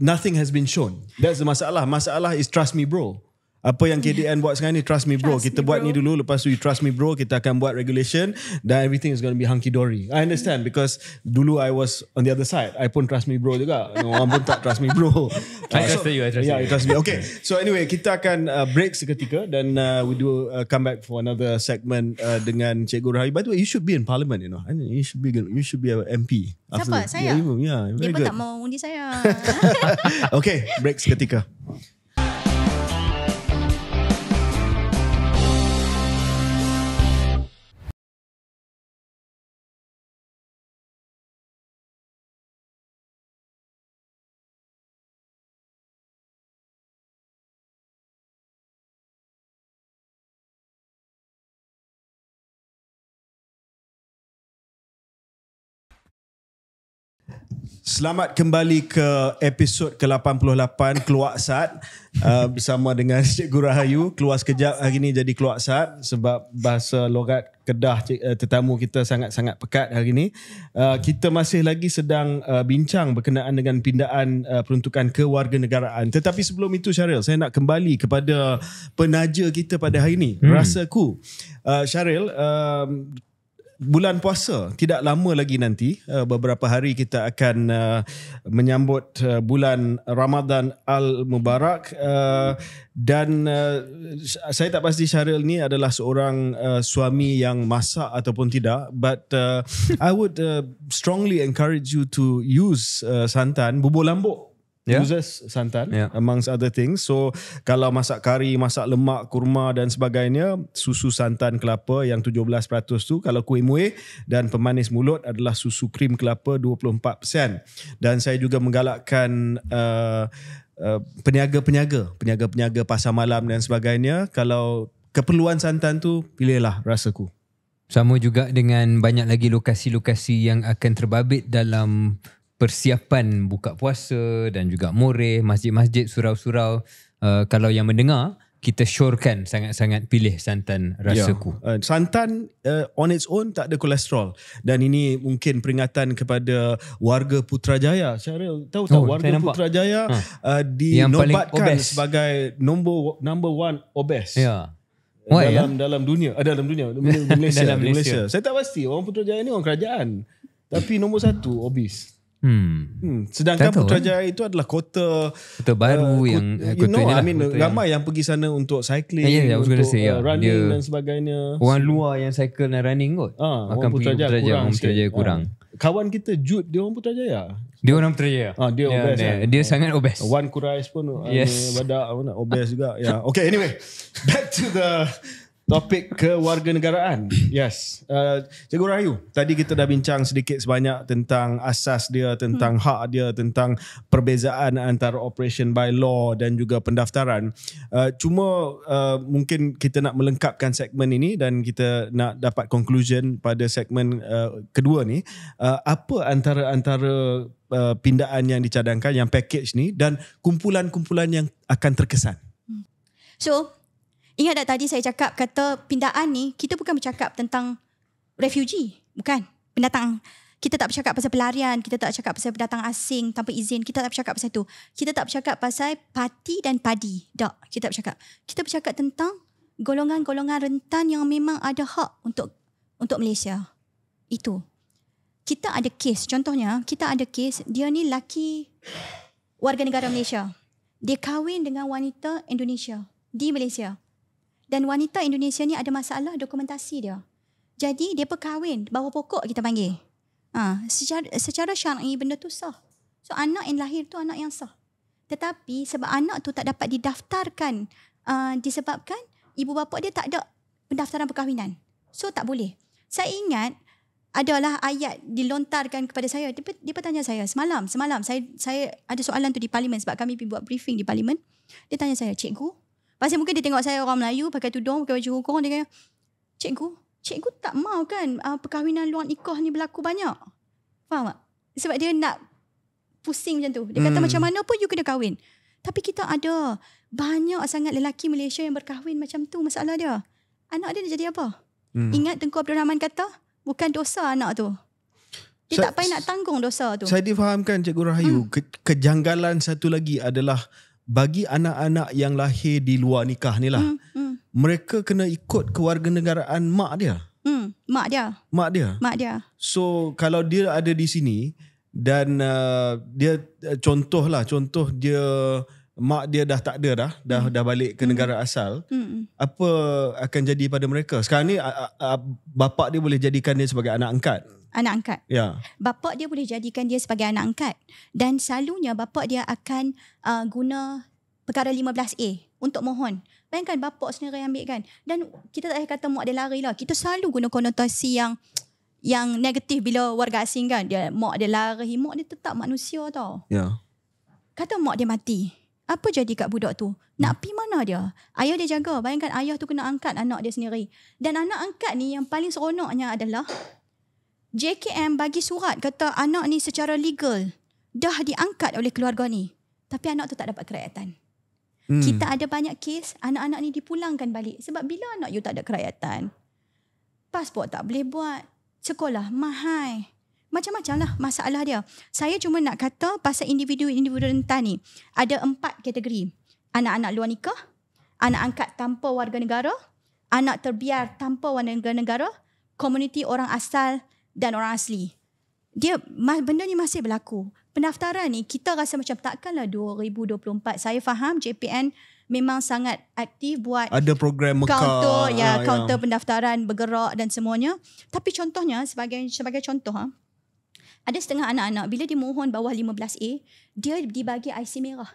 B: nothing has been shown. That's the masalah. Masalah is trust me, bro apa yang KDN buat sekarang ni trust me bro trust kita me buat bro. ni dulu lepas tu you trust me bro kita akan buat regulation dan everything is going to be hunky dory i understand mm. because dulu i was on the other side i pun trust me bro juga No, orang pun tak trust me bro uh, i trust so, you i trust yeah, you trust me okay so anyway kita akan uh, break seketika dan uh, we do uh, come back for another segment uh, dengan cikgu rahi by the way you should be in parliament you know you should be you should be a mp Siapa? After, saya? Yeah, yeah, dia pun tak mau
A: undi saya.
B: okay, break seketika. Selamat kembali ke episod ke-88 Keluak Saat uh, bersama dengan Guru Rahayu. Keluar sekejap hari ini jadi Keluak Saat sebab bahasa logat Kedah cik, uh, tetamu kita sangat-sangat pekat hari ini. Uh, kita masih lagi sedang uh, bincang berkenaan dengan pindaan uh, peruntukan kewarganegaraan. Tetapi sebelum itu Syaril, saya nak kembali kepada penaja kita pada hari ini. Hmm. Rasaku, uh, Syaril, uh, bulan puasa tidak lama lagi nanti uh, beberapa hari kita akan uh, menyambut uh, bulan Ramadan Al Mubarak uh, dan uh, saya tak pasti Syaril ni adalah seorang uh, suami yang masak ataupun tidak but uh, I would uh, strongly encourage you to use uh, santan bubur lambuk yeah. uses santan yeah. amongst other things. So kalau masak kari, masak lemak, kurma dan sebagainya, susu santan kelapa yang 17% tu kalau kuih muih dan pemanis mulut adalah susu krim kelapa 24%. Dan saya juga menggalakkan uh, Uh, peniaga-peniaga, peniaga pasar malam dan sebagainya, kalau keperluan santan tu, pilihlah rasa ku.
C: Sama juga dengan banyak lagi lokasi-lokasi yang akan terbabit dalam persiapan buka puasa dan juga moreh, masjid-masjid, surau-surau. Uh, kalau yang mendengar, kita syorkan sangat-sangat pilih santan ya. rasaku.
B: Yeah. Uh, santan uh, on its own tak ada kolesterol. Dan ini mungkin peringatan kepada warga Putrajaya. Syaril, tahu tak oh, warga Putrajaya ha. uh, dinobatkan sebagai number, number one obes. Ya. Yeah. Why, dalam, ya? dalam dunia. Ada ah, dalam dunia. Malaysia, dalam Malaysia. Malaysia. Saya tak pasti. Orang Putrajaya ni orang kerajaan. Tapi nombor satu, obese. Hmm. hmm. Sedangkan Putrajaya kan? itu adalah kota kota baru uh, yang kota eh, you know, inilah, I lah, mean, kota ramai yang... yang pergi sana untuk cycling, yeah, yeah, ya, untuk say, uh, running dia, dan sebagainya. Orang luar yang cycle dan running kot. Ha, uh, akan Putrajaya
C: pergi Putrajaya kurang. Putrajaya kurang. Uh,
B: kawan kita Jude dia orang Putrajaya.
C: Dia orang Putrajaya. Ah, dia yeah, obes. Yeah. Kan? Dia uh, sangat obes.
B: Wan Kurais pun yes. badak obes juga. Yeah. Okay, anyway. Back to the Topik kewarganegaraan. Yes. Uh, Cikgu Rahayu, tadi kita dah bincang sedikit sebanyak tentang asas dia, tentang hmm. hak dia, tentang perbezaan antara operation by law dan juga pendaftaran. Uh, cuma uh, mungkin kita nak melengkapkan segmen ini dan kita nak dapat conclusion pada segmen uh, kedua ni. Uh, apa antara-antara uh, pindaan yang dicadangkan, yang package ni dan kumpulan-kumpulan yang akan terkesan?
A: So, Ingat tak tadi saya cakap kata pindaan ni kita bukan bercakap tentang refugee, bukan pendatang. Kita tak bercakap pasal pelarian, kita tak bercakap pasal pendatang asing tanpa izin, kita tak bercakap pasal itu. Kita tak bercakap pasal parti dan padi. Tak, kita tak bercakap. Kita bercakap tentang golongan-golongan rentan yang memang ada hak untuk untuk Malaysia. Itu. Kita ada kes, contohnya, kita ada kes, dia ni laki warga negara Malaysia. Dia kahwin dengan wanita Indonesia di Malaysia dan wanita Indonesia ni ada masalah dokumentasi dia. Jadi dia perkahwin bawa pokok kita panggil. Ha, secara secara syar'i benda tu sah. So anak yang lahir tu anak yang sah. Tetapi sebab anak tu tak dapat didaftarkan uh, disebabkan ibu bapa dia tak ada pendaftaran perkahwinan. So tak boleh. Saya ingat adalah ayat dilontarkan kepada saya. Dia, dia bertanya saya semalam, semalam saya saya ada soalan tu di parlimen sebab kami pergi buat briefing di parlimen. Dia tanya saya, "Cikgu, Pasal mungkin dia tengok saya orang Melayu pakai tudung, pakai baju hukum. Dia kata, cikgu, cikgu tak mau kan uh, perkahwinan luar nikah ni berlaku banyak. Faham tak? Sebab dia nak pusing macam tu. Dia kata hmm. macam mana pun you kena kahwin. Tapi kita ada banyak sangat lelaki Malaysia yang berkahwin macam tu masalah dia. Anak dia nak jadi apa? Hmm. Ingat Tengku Abdul Rahman kata, bukan dosa anak tu. Dia saya, tak payah nak tanggung dosa tu. Saya
B: difahamkan Cikgu Rahayu, hmm. ke, kejanggalan satu lagi adalah bagi anak-anak yang lahir di luar nikah ni lah, hmm, hmm. mereka kena ikut kewarganegaraan mak dia.
A: Hmm, mak dia.
B: Mak dia. Mak dia. So kalau dia ada di sini dan uh, dia uh, contoh lah, contoh dia mak dia dah tak ada dah, dah hmm. dah balik ke hmm. negara asal. Hmm, hmm. Apa akan jadi pada mereka? Sekarang ni uh, uh, uh bapa dia boleh jadikan dia sebagai anak angkat
A: anak angkat. Ya. Bapa dia boleh jadikan dia sebagai anak angkat dan selalunya bapa dia akan uh, guna perkara 15A untuk mohon. Bayangkan bapa sendiri ambil kan. Dan kita tak payah kata mak dia lari lah. Kita selalu guna konotasi yang yang negatif bila warga asing kan. Dia mak dia lari, mak dia tetap manusia tau. Ya. Kata mak dia mati. Apa jadi kat budak tu? Nak hmm. pi mana dia? Ayah dia jaga. Bayangkan ayah tu kena angkat anak dia sendiri. Dan anak angkat ni yang paling seronoknya adalah JKM bagi surat kata anak ni secara legal dah diangkat oleh keluarga ni. Tapi anak tu tak dapat kerayatan. Hmm. Kita ada banyak kes anak-anak ni dipulangkan balik. Sebab bila anak you tak ada kerayatan? Pasport tak boleh buat. Sekolah mahal. Macam-macam lah masalah dia. Saya cuma nak kata pasal individu-individu rentan ni. Ada empat kategori. Anak-anak luar nikah. Anak angkat tanpa warga negara. Anak terbiar tanpa warga negara. Komuniti orang asal dan orang asli. Dia benda ni masih berlaku. Pendaftaran ni kita rasa macam takkanlah 2024. Saya faham JPN memang sangat aktif buat ada
B: program mekar counter ya, ya, ya. counter ya.
A: pendaftaran bergerak dan semuanya. Tapi contohnya sebagai sebagai contoh ha. Ada setengah anak-anak bila dimohon bawah 15A, dia dibagi IC merah.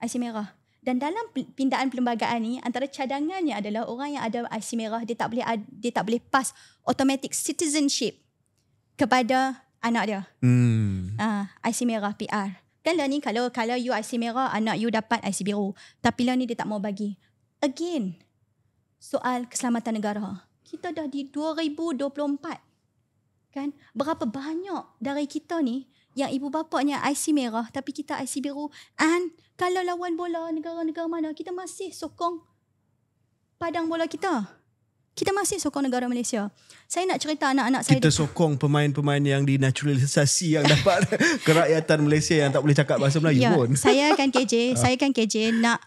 A: IC merah dan dalam pindaan perlembagaan ini antara cadangannya adalah orang yang ada IC merah dia tak boleh dia tak boleh pass automatic citizenship kepada anak dia. Hmm. Ah, uh, IC merah PR. Kan lah ni kalau kalau you IC merah anak you dapat IC biru. Tapi lah ni dia tak mau bagi. Again. Soal keselamatan negara. Kita dah di 2024. Kan? Berapa banyak dari kita ni yang ibu bapaknya IC merah tapi kita IC biru and kalau lawan bola negara-negara mana kita masih sokong padang bola kita kita masih sokong negara Malaysia. Saya nak cerita anak-anak saya. Kita
B: sokong pemain-pemain yang dinaturalisasi yang dapat kerakyatan Malaysia yang tak boleh cakap bahasa Melayu ya, pun. Saya kan
A: KJ, ah. saya kan KJ nak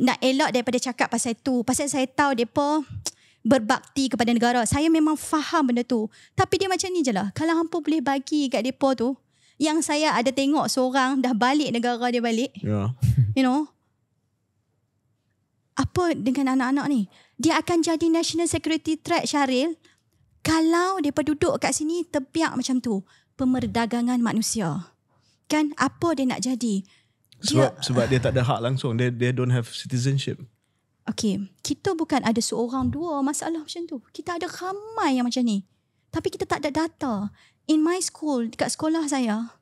A: nak elak daripada cakap pasal tu. Pasal saya tahu depa berbakti kepada negara. Saya memang faham benda tu. Tapi dia macam ni je lah. Kalau hampa boleh bagi kat depa tu, yang saya ada tengok seorang dah balik negara dia balik. Yeah. You know. Apa dengan anak-anak ni? Dia akan jadi national security threat Syaril kalau dia duduk kat sini tepiak macam tu. Pemerdagangan manusia. Kan apa dia nak jadi? Sebab dia,
B: sebab dia tak ada hak langsung. They, they don't have citizenship.
A: Okay. Kita bukan ada seorang dua masalah macam tu. Kita ada ramai yang macam ni. Tapi kita tak ada data in my school, dekat sekolah saya,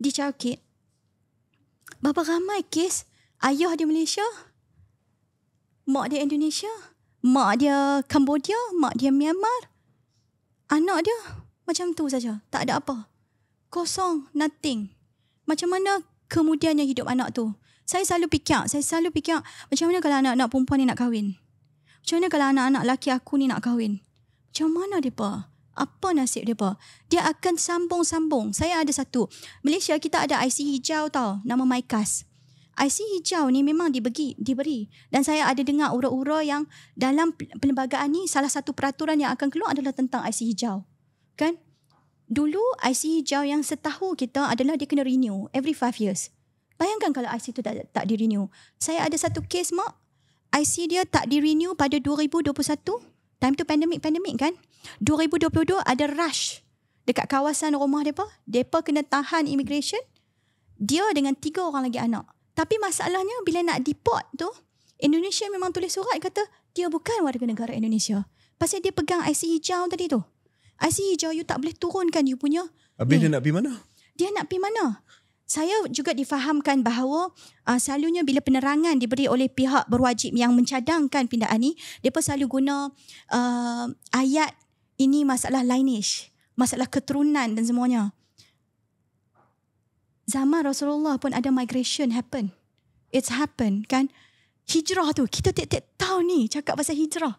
A: di Charkit, berapa ramai kes ayah dia Malaysia, mak dia Indonesia, mak dia Cambodia, mak dia Myanmar. Anak dia macam tu saja, tak ada apa. Kosong, nothing. Macam mana kemudiannya hidup anak tu? Saya selalu fikir, saya selalu fikir macam mana kalau anak-anak perempuan ni nak kahwin? Macam mana kalau anak-anak lelaki aku ni nak kahwin? Macam mana mereka? apa nasib dia? Dia akan sambung-sambung. Saya ada satu. Malaysia kita ada IC hijau tau. Nama MyCast. IC hijau ni memang dibagi, diberi. Dan saya ada dengar ura-ura yang dalam perlembagaan ni salah satu peraturan yang akan keluar adalah tentang IC hijau. Kan? Dulu IC hijau yang setahu kita adalah dia kena renew every five years. Bayangkan kalau IC tu tak, tak renew. Saya ada satu case mak. IC dia tak di renew pada 2021. Time tu pandemik-pandemik kan? 2022 ada rush dekat kawasan rumah depa. Depa kena tahan immigration. Dia dengan tiga orang lagi anak. Tapi masalahnya bila nak deport tu, Indonesia memang tulis surat kata dia bukan warga negara Indonesia. Pasal dia pegang IC hijau tadi tu. IC hijau you tak boleh turunkan you punya. Habis eh. dia nak pergi mana? Dia nak pergi mana? Saya juga difahamkan bahawa uh, selalunya bila penerangan diberi oleh pihak berwajib yang mencadangkan pindaan ini mereka selalu guna uh, ayat ini masalah lineage, masalah keturunan dan semuanya. Zaman Rasulullah pun ada migration happen. It's happen kan? Hijrah tu kita tiap tahu tahun ni cakap pasal hijrah.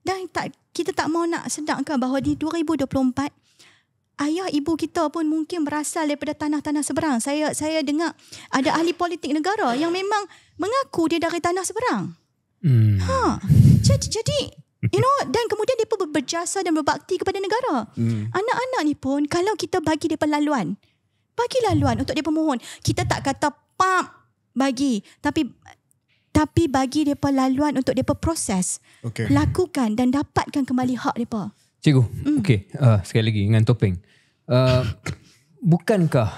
A: Dan tak kita tak mau nak sedangkan bahawa di 2024 ayah ibu kita pun mungkin berasal daripada tanah-tanah seberang. Saya saya dengar ada ahli politik negara yang memang mengaku dia dari tanah seberang. Hmm. Ha. Jadi, jadi You know dan kemudian depa berjasa dan berbakti kepada negara. Hmm. Anak-anak ni pun kalau kita bagi depa laluan. Bagi laluan untuk depa mohon. Kita tak kata pam bagi tapi tapi bagi depa laluan untuk depa proses. Okay. Lakukan dan dapatkan kembali hak depa.
C: Cikgu, hmm. okey. Uh, sekali lagi dengan topeng. Uh, bukankah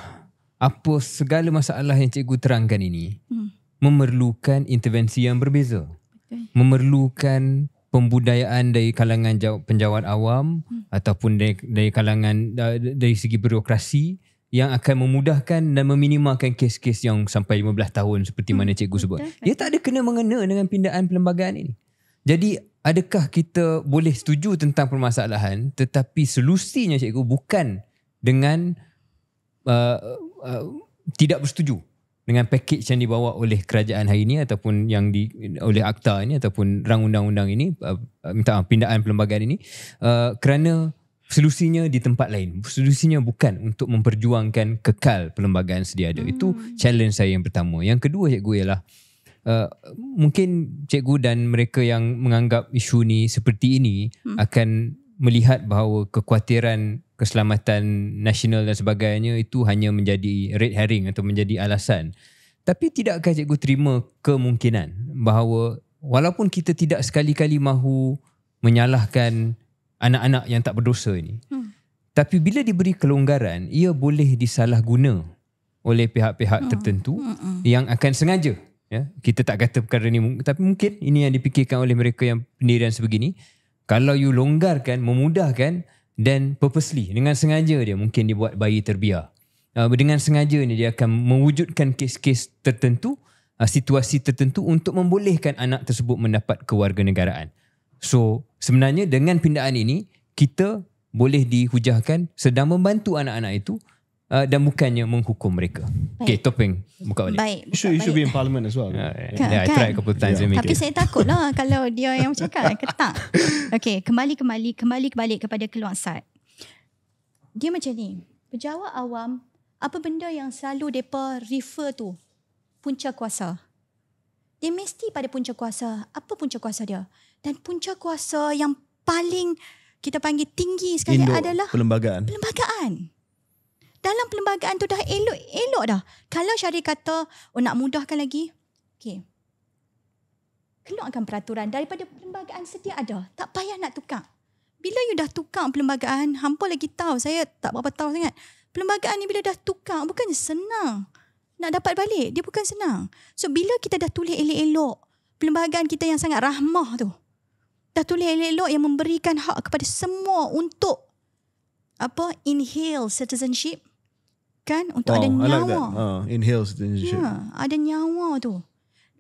C: apa segala masalah yang cikgu terangkan ini hmm. memerlukan intervensi yang berbeza? Okay. Memerlukan pembudayaan dari kalangan penjawat awam hmm. ataupun dari, dari kalangan dari segi birokrasi yang akan memudahkan dan meminimalkan kes-kes yang sampai 15 tahun seperti hmm. mana cikgu sebut. Betul. Dia tak ada kena mengena dengan pindaan perlembagaan ini. Jadi adakah kita boleh setuju tentang permasalahan tetapi solusinya cikgu bukan dengan uh, uh, tidak bersetuju dengan pakej yang dibawa oleh kerajaan hari ini ataupun yang di oleh akta ini ataupun rang undang-undang ini uh, uh, minta maaf, pindaan perlembagaan ini uh, kerana solusinya di tempat lain solusinya bukan untuk memperjuangkan kekal perlembagaan sedia ada hmm. itu challenge saya yang pertama yang kedua cikgu ialah Uh, mungkin cikgu dan mereka yang menganggap isu ni seperti ini hmm. akan melihat bahawa kekhawatiran keselamatan nasional dan sebagainya itu hanya menjadi red herring atau menjadi alasan. Tapi tidakkah cikgu terima kemungkinan bahawa walaupun kita tidak sekali-kali mahu menyalahkan anak-anak yang tak berdosa ini, hmm. tapi bila diberi kelonggaran, ia boleh disalahguna oleh pihak-pihak hmm. tertentu hmm. hmm. yang akan sengaja. Ya, kita tak kata perkara ini, tapi mungkin ini yang dipikirkan oleh mereka yang pendirian sebegini. Kalau you longgarkan, memudahkan, dan purposely dengan sengaja dia mungkin dia buat bayi terbiar uh, dengan sengaja ni dia akan mewujudkan kes-kes tertentu uh, situasi tertentu untuk membolehkan anak tersebut mendapat kewarganegaraan so sebenarnya dengan pindaan ini kita boleh dihujahkan sedang membantu anak-anak itu uh, dan bukannya menghukum mereka. Baik. Okay, topeng. Buka balik. Baik. Buka should, should be in parliament as well. Yeah, yeah. Kan, yeah I kan? tried a couple times. Yeah. Tapi saya
A: takut lah kalau dia yang cakap. Ketak. Okay, kembali-kembali. Kembali-kembali kepada keluar saat. Dia macam ni. Pejabat awam, apa benda yang selalu mereka refer tu? Punca kuasa. Dia mesti pada punca kuasa. Apa punca kuasa dia? Dan punca kuasa yang paling kita panggil tinggi sekali Indo, adalah... Perlembagaan. Perlembagaan dalam perlembagaan tu dah elok-elok dah. Kalau syarikat kata, oh nak mudahkan lagi, okay. Keluarkan peraturan daripada perlembagaan setiap ada. Tak payah nak tukar. Bila you dah tukar perlembagaan, hampa lagi tahu, saya tak berapa tahu sangat. Perlembagaan ni bila dah tukar, bukan senang nak dapat balik. Dia bukan senang. So, bila kita dah tulis elok-elok, perlembagaan kita yang sangat rahmah tu, dah tulis elok-elok yang memberikan hak kepada semua untuk apa inhale citizenship kan untuk wow, ada nyawa. Like that.
B: Uh, inhale citizenship. Yeah, ha,
A: ada nyawa tu.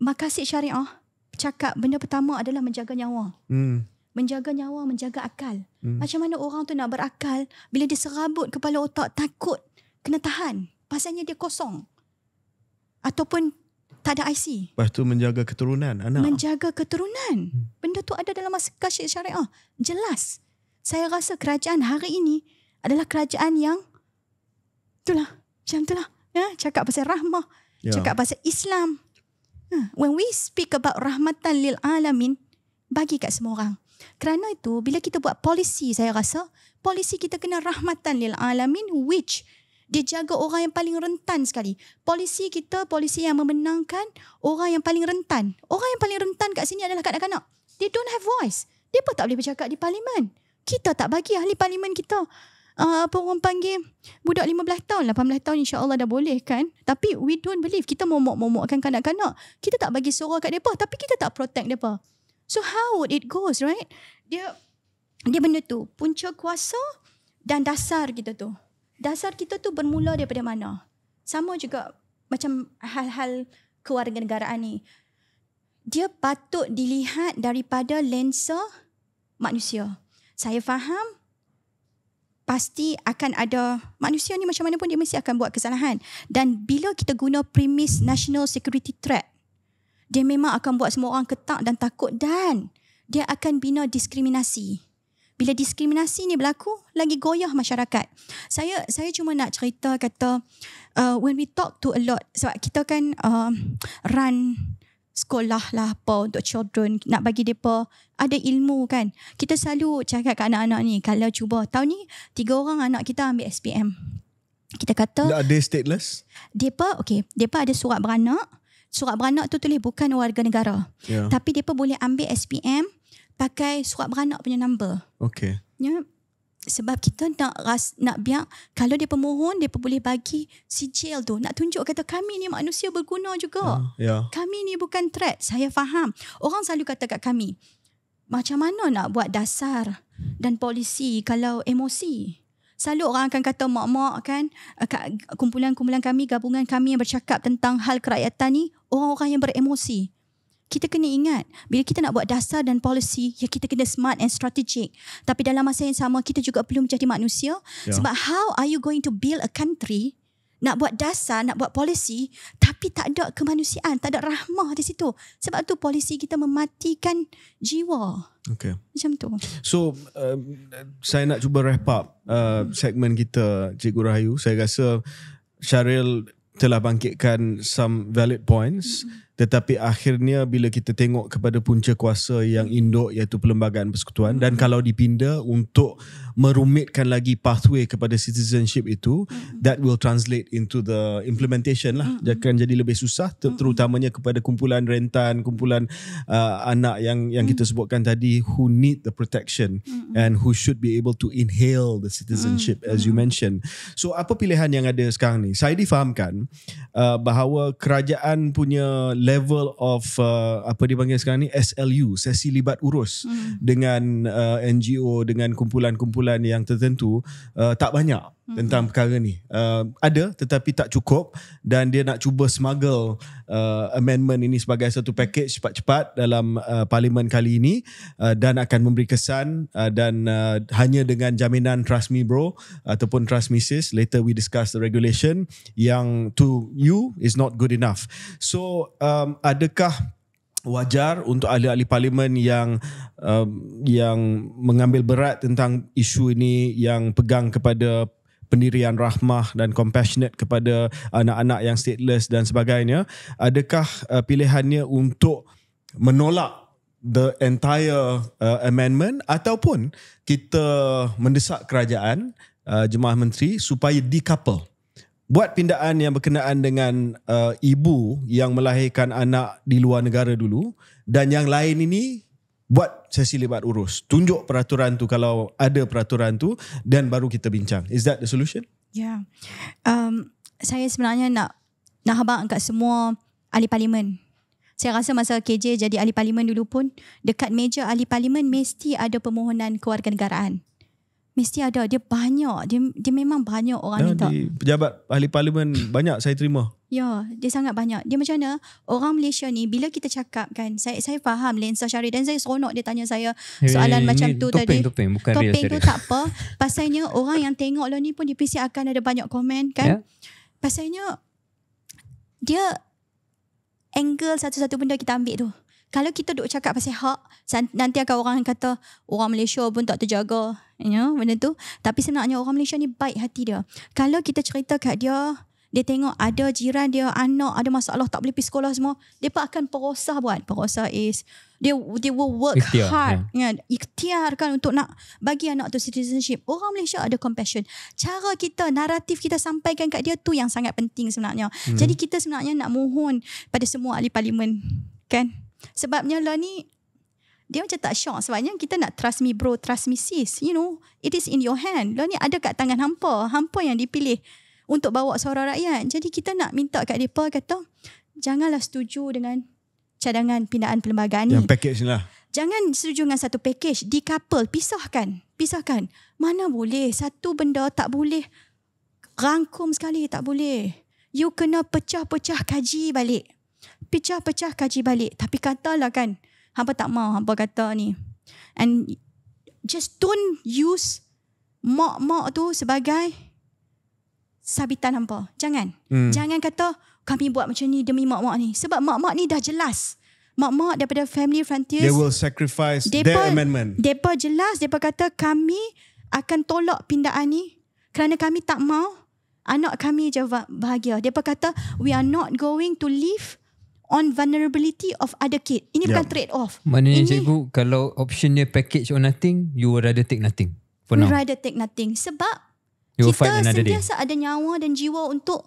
A: Makasih syariah cakap benda pertama adalah menjaga nyawa. Hmm. Menjaga nyawa, menjaga akal. Hmm. Macam mana orang tu nak berakal bila dia serabut kepala otak takut kena tahan. Pasalnya dia kosong. Ataupun tak ada IC.
B: Lepas tu menjaga keturunan anak.
A: Menjaga keturunan. Hmm. Benda tu ada dalam masa syariah. Jelas. Saya rasa kerajaan hari ini adalah kerajaan yang itulah macam itulah ya cakap pasal rahmah yeah. cakap pasal Islam ha, when we speak about rahmatan lil alamin bagi kat semua orang kerana itu bila kita buat polisi saya rasa polisi kita kena rahmatan lil alamin which dia jaga orang yang paling rentan sekali. Polisi kita, polisi yang memenangkan orang yang paling rentan. Orang yang paling rentan kat sini adalah kanak-kanak. They don't have voice. Dia pun tak boleh bercakap di parlimen. Kita tak bagi ahli parlimen kita uh, apa orang panggil budak 15 tahun 18 tahun insyaallah dah boleh kan tapi we don't believe kita momok-momokkan kanak-kanak kita tak bagi suara kat depa tapi kita tak protect depa so how would it goes right dia dia benda tu punca kuasa dan dasar kita tu dasar kita tu bermula daripada mana sama juga macam hal-hal kewarganegaraan ni dia patut dilihat daripada lensa manusia saya faham pasti akan ada manusia ni macam mana pun dia mesti akan buat kesalahan dan bila kita guna premis national security threat dia memang akan buat semua orang ketak dan takut dan dia akan bina diskriminasi bila diskriminasi ni berlaku lagi goyah masyarakat saya saya cuma nak cerita kata uh, when we talk to a lot sebab kita kan uh, run sekolah lah apa untuk children nak bagi depa ada ilmu kan kita selalu cakap ke anak-anak ni kalau cuba tahun ni tiga orang anak kita ambil SPM kita kata tak
B: ada stateless
A: depa okey depa ada surat beranak surat beranak tu tulis bukan warga negara yeah. tapi depa boleh ambil SPM pakai surat beranak punya number okey ya sebab kita nak ras, nak biar kalau dia pemohon dia boleh bagi sijil tu nak tunjuk kata kami ni manusia berguna juga. Yeah, yeah. Kami ni bukan threat. Saya faham. Orang selalu kata kat kami macam mana nak buat dasar dan polisi kalau emosi. Selalu orang akan kata mak-mak kan eh, kumpulan-kumpulan kami gabungan kami yang bercakap tentang hal kerakyatan ni orang-orang yang beremosi kita kena ingat bila kita nak buat dasar dan polisi, ya kita kena smart and strategic tapi dalam masa yang sama kita juga perlu menjadi manusia ya. sebab how are you going to build a country nak buat dasar nak buat polisi, tapi tak ada kemanusiaan tak ada rahmah di situ sebab tu polisi kita mematikan jiwa Okay. macam tu
B: so uh, saya nak cuba wrap up uh, segmen kita cikgu rahayu saya rasa Syaril telah bangkitkan some valid points mm-hmm. Tetapi akhirnya bila kita tengok kepada punca kuasa yang induk iaitu Perlembagaan Persekutuan hmm. dan kalau dipindah untuk merumitkan lagi pathway kepada citizenship itu mm-hmm. that will translate into the implementation lah mm-hmm. akan jadi lebih susah ter- terutamanya kepada kumpulan rentan kumpulan uh, anak yang yang mm-hmm. kita mm. sebutkan tadi who need the protection mm-hmm. and who should be able to inhale the citizenship mm-hmm. as you mentioned so apa pilihan yang ada sekarang ni saya difahamkan uh, bahawa kerajaan punya level of uh, apa dipanggil sekarang ni SLU sesi libat urus mm-hmm. dengan uh, NGO dengan kumpulan-kumpulan kumpulan yang tertentu uh, tak banyak hmm tentang perkara ni. Uh, ada tetapi tak cukup dan dia nak cuba smuggle uh, amendment ini sebagai satu paket cepat-cepat dalam uh, parlimen kali ini uh, dan akan memberi kesan uh, dan uh, hanya dengan jaminan trust me bro ataupun trust me sis later we discuss the regulation yang to you is not good enough. So um, adakah wajar untuk ahli-ahli parlimen yang um, yang mengambil berat tentang isu ini yang pegang kepada pendirian rahmah dan compassionate kepada anak-anak yang stateless dan sebagainya adakah uh, pilihannya untuk menolak the entire uh, amendment ataupun kita mendesak kerajaan uh, jemaah menteri supaya decouple buat pindaan yang berkenaan dengan uh, ibu yang melahirkan anak di luar negara dulu dan yang lain ini buat sesi libat urus tunjuk peraturan tu kalau ada peraturan tu dan baru kita bincang is that the solution
A: yeah um saya sebenarnya nak nak habaq kat semua ahli parlimen saya rasa masa KJ jadi ahli parlimen dulu pun dekat meja ahli parlimen mesti ada permohonan kewarganegaraan Mesti ada. Dia banyak. Dia dia memang banyak orang ya, minta. Di
B: pejabat ahli parlimen banyak saya terima.
A: Ya, dia sangat banyak. Dia macam mana? Orang Malaysia ni bila kita cakap kan, saya saya faham lensa syariah dan saya seronok dia tanya saya soalan eh, ini, macam tu topeng, tadi. Topeng, topeng. Bukan topeng real tu tak apa. Pasalnya orang yang tengok lah ni pun di PC akan ada banyak komen kan. Ya? Pasalnya dia angle satu-satu benda kita ambil tu. Kalau kita duk cakap pasal hak, nanti akan orang kata orang Malaysia pun tak terjaga you know benda tu tapi senangnya orang Malaysia ni baik hati dia kalau kita cerita kat dia dia tengok ada jiran dia anak ada masalah tak boleh pergi sekolah semua dia pun akan perosah buat perosah is dia dia will work ikhtiar, hard ya yeah. ikhtiar kan untuk nak bagi anak tu citizenship orang Malaysia ada compassion cara kita naratif kita sampaikan kat dia tu yang sangat penting sebenarnya hmm. jadi kita sebenarnya nak mohon pada semua ahli parlimen kan sebabnya lah ni dia macam tak syok sebabnya kita nak trust me bro, trust me sis. You know, it is in your hand. Lo ni ada kat tangan hampa. Hampa yang dipilih untuk bawa suara rakyat. Jadi kita nak minta kat mereka kata, janganlah setuju dengan cadangan pindaan perlembagaan ni. Yang package ni lah. Jangan setuju dengan satu Di Decouple, pisahkan. Pisahkan. Mana boleh satu benda tak boleh rangkum sekali tak boleh. You kena pecah-pecah kaji balik. Pecah-pecah kaji balik. Tapi katalah kan, Hampa tak mau hampa kata ni. And just don't use mak-mak tu sebagai sabitan hampa. Jangan. Hmm. Jangan kata kami buat macam ni demi mak-mak ni. Sebab mak-mak ni dah jelas. Mak-mak daripada Family Frontiers. They will
B: sacrifice depa, their amendment.
A: Mereka jelas. Mereka kata kami akan tolak pindaan ni. Kerana kami tak mau anak kami je bahagia. Mereka kata we are not going to leave on vulnerability of other kid. Ini yeah. bukan ya. trade off. Maknanya
C: cikgu, kalau option dia package or nothing, you would rather take nothing for now. rather
A: take nothing. Sebab
B: you kita sentiasa
A: day. ada nyawa dan jiwa untuk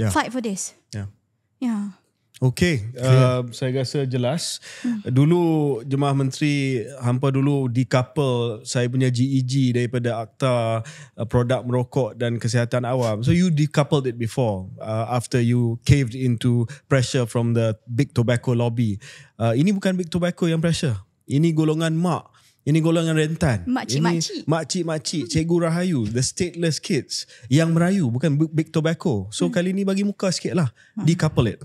A: yeah. fight for this. Yeah. Yeah.
B: Okay. Um, uh, saya rasa jelas. Hmm. Dulu Jemaah Menteri hampa dulu decouple saya punya GEG e daripada Akta uh, Produk Merokok dan Kesihatan Awam. So you decoupled it before uh, after you caved into pressure from the big tobacco lobby. Uh, ini bukan big tobacco yang pressure. Ini golongan mak. Ini golongan rentan. Makcik-makcik. Makcik-makcik. Cikgu Rahayu. The stateless kids. Yang merayu. Bukan big tobacco. So hmm. kali ni bagi muka sikit lah. hmm. Decouple it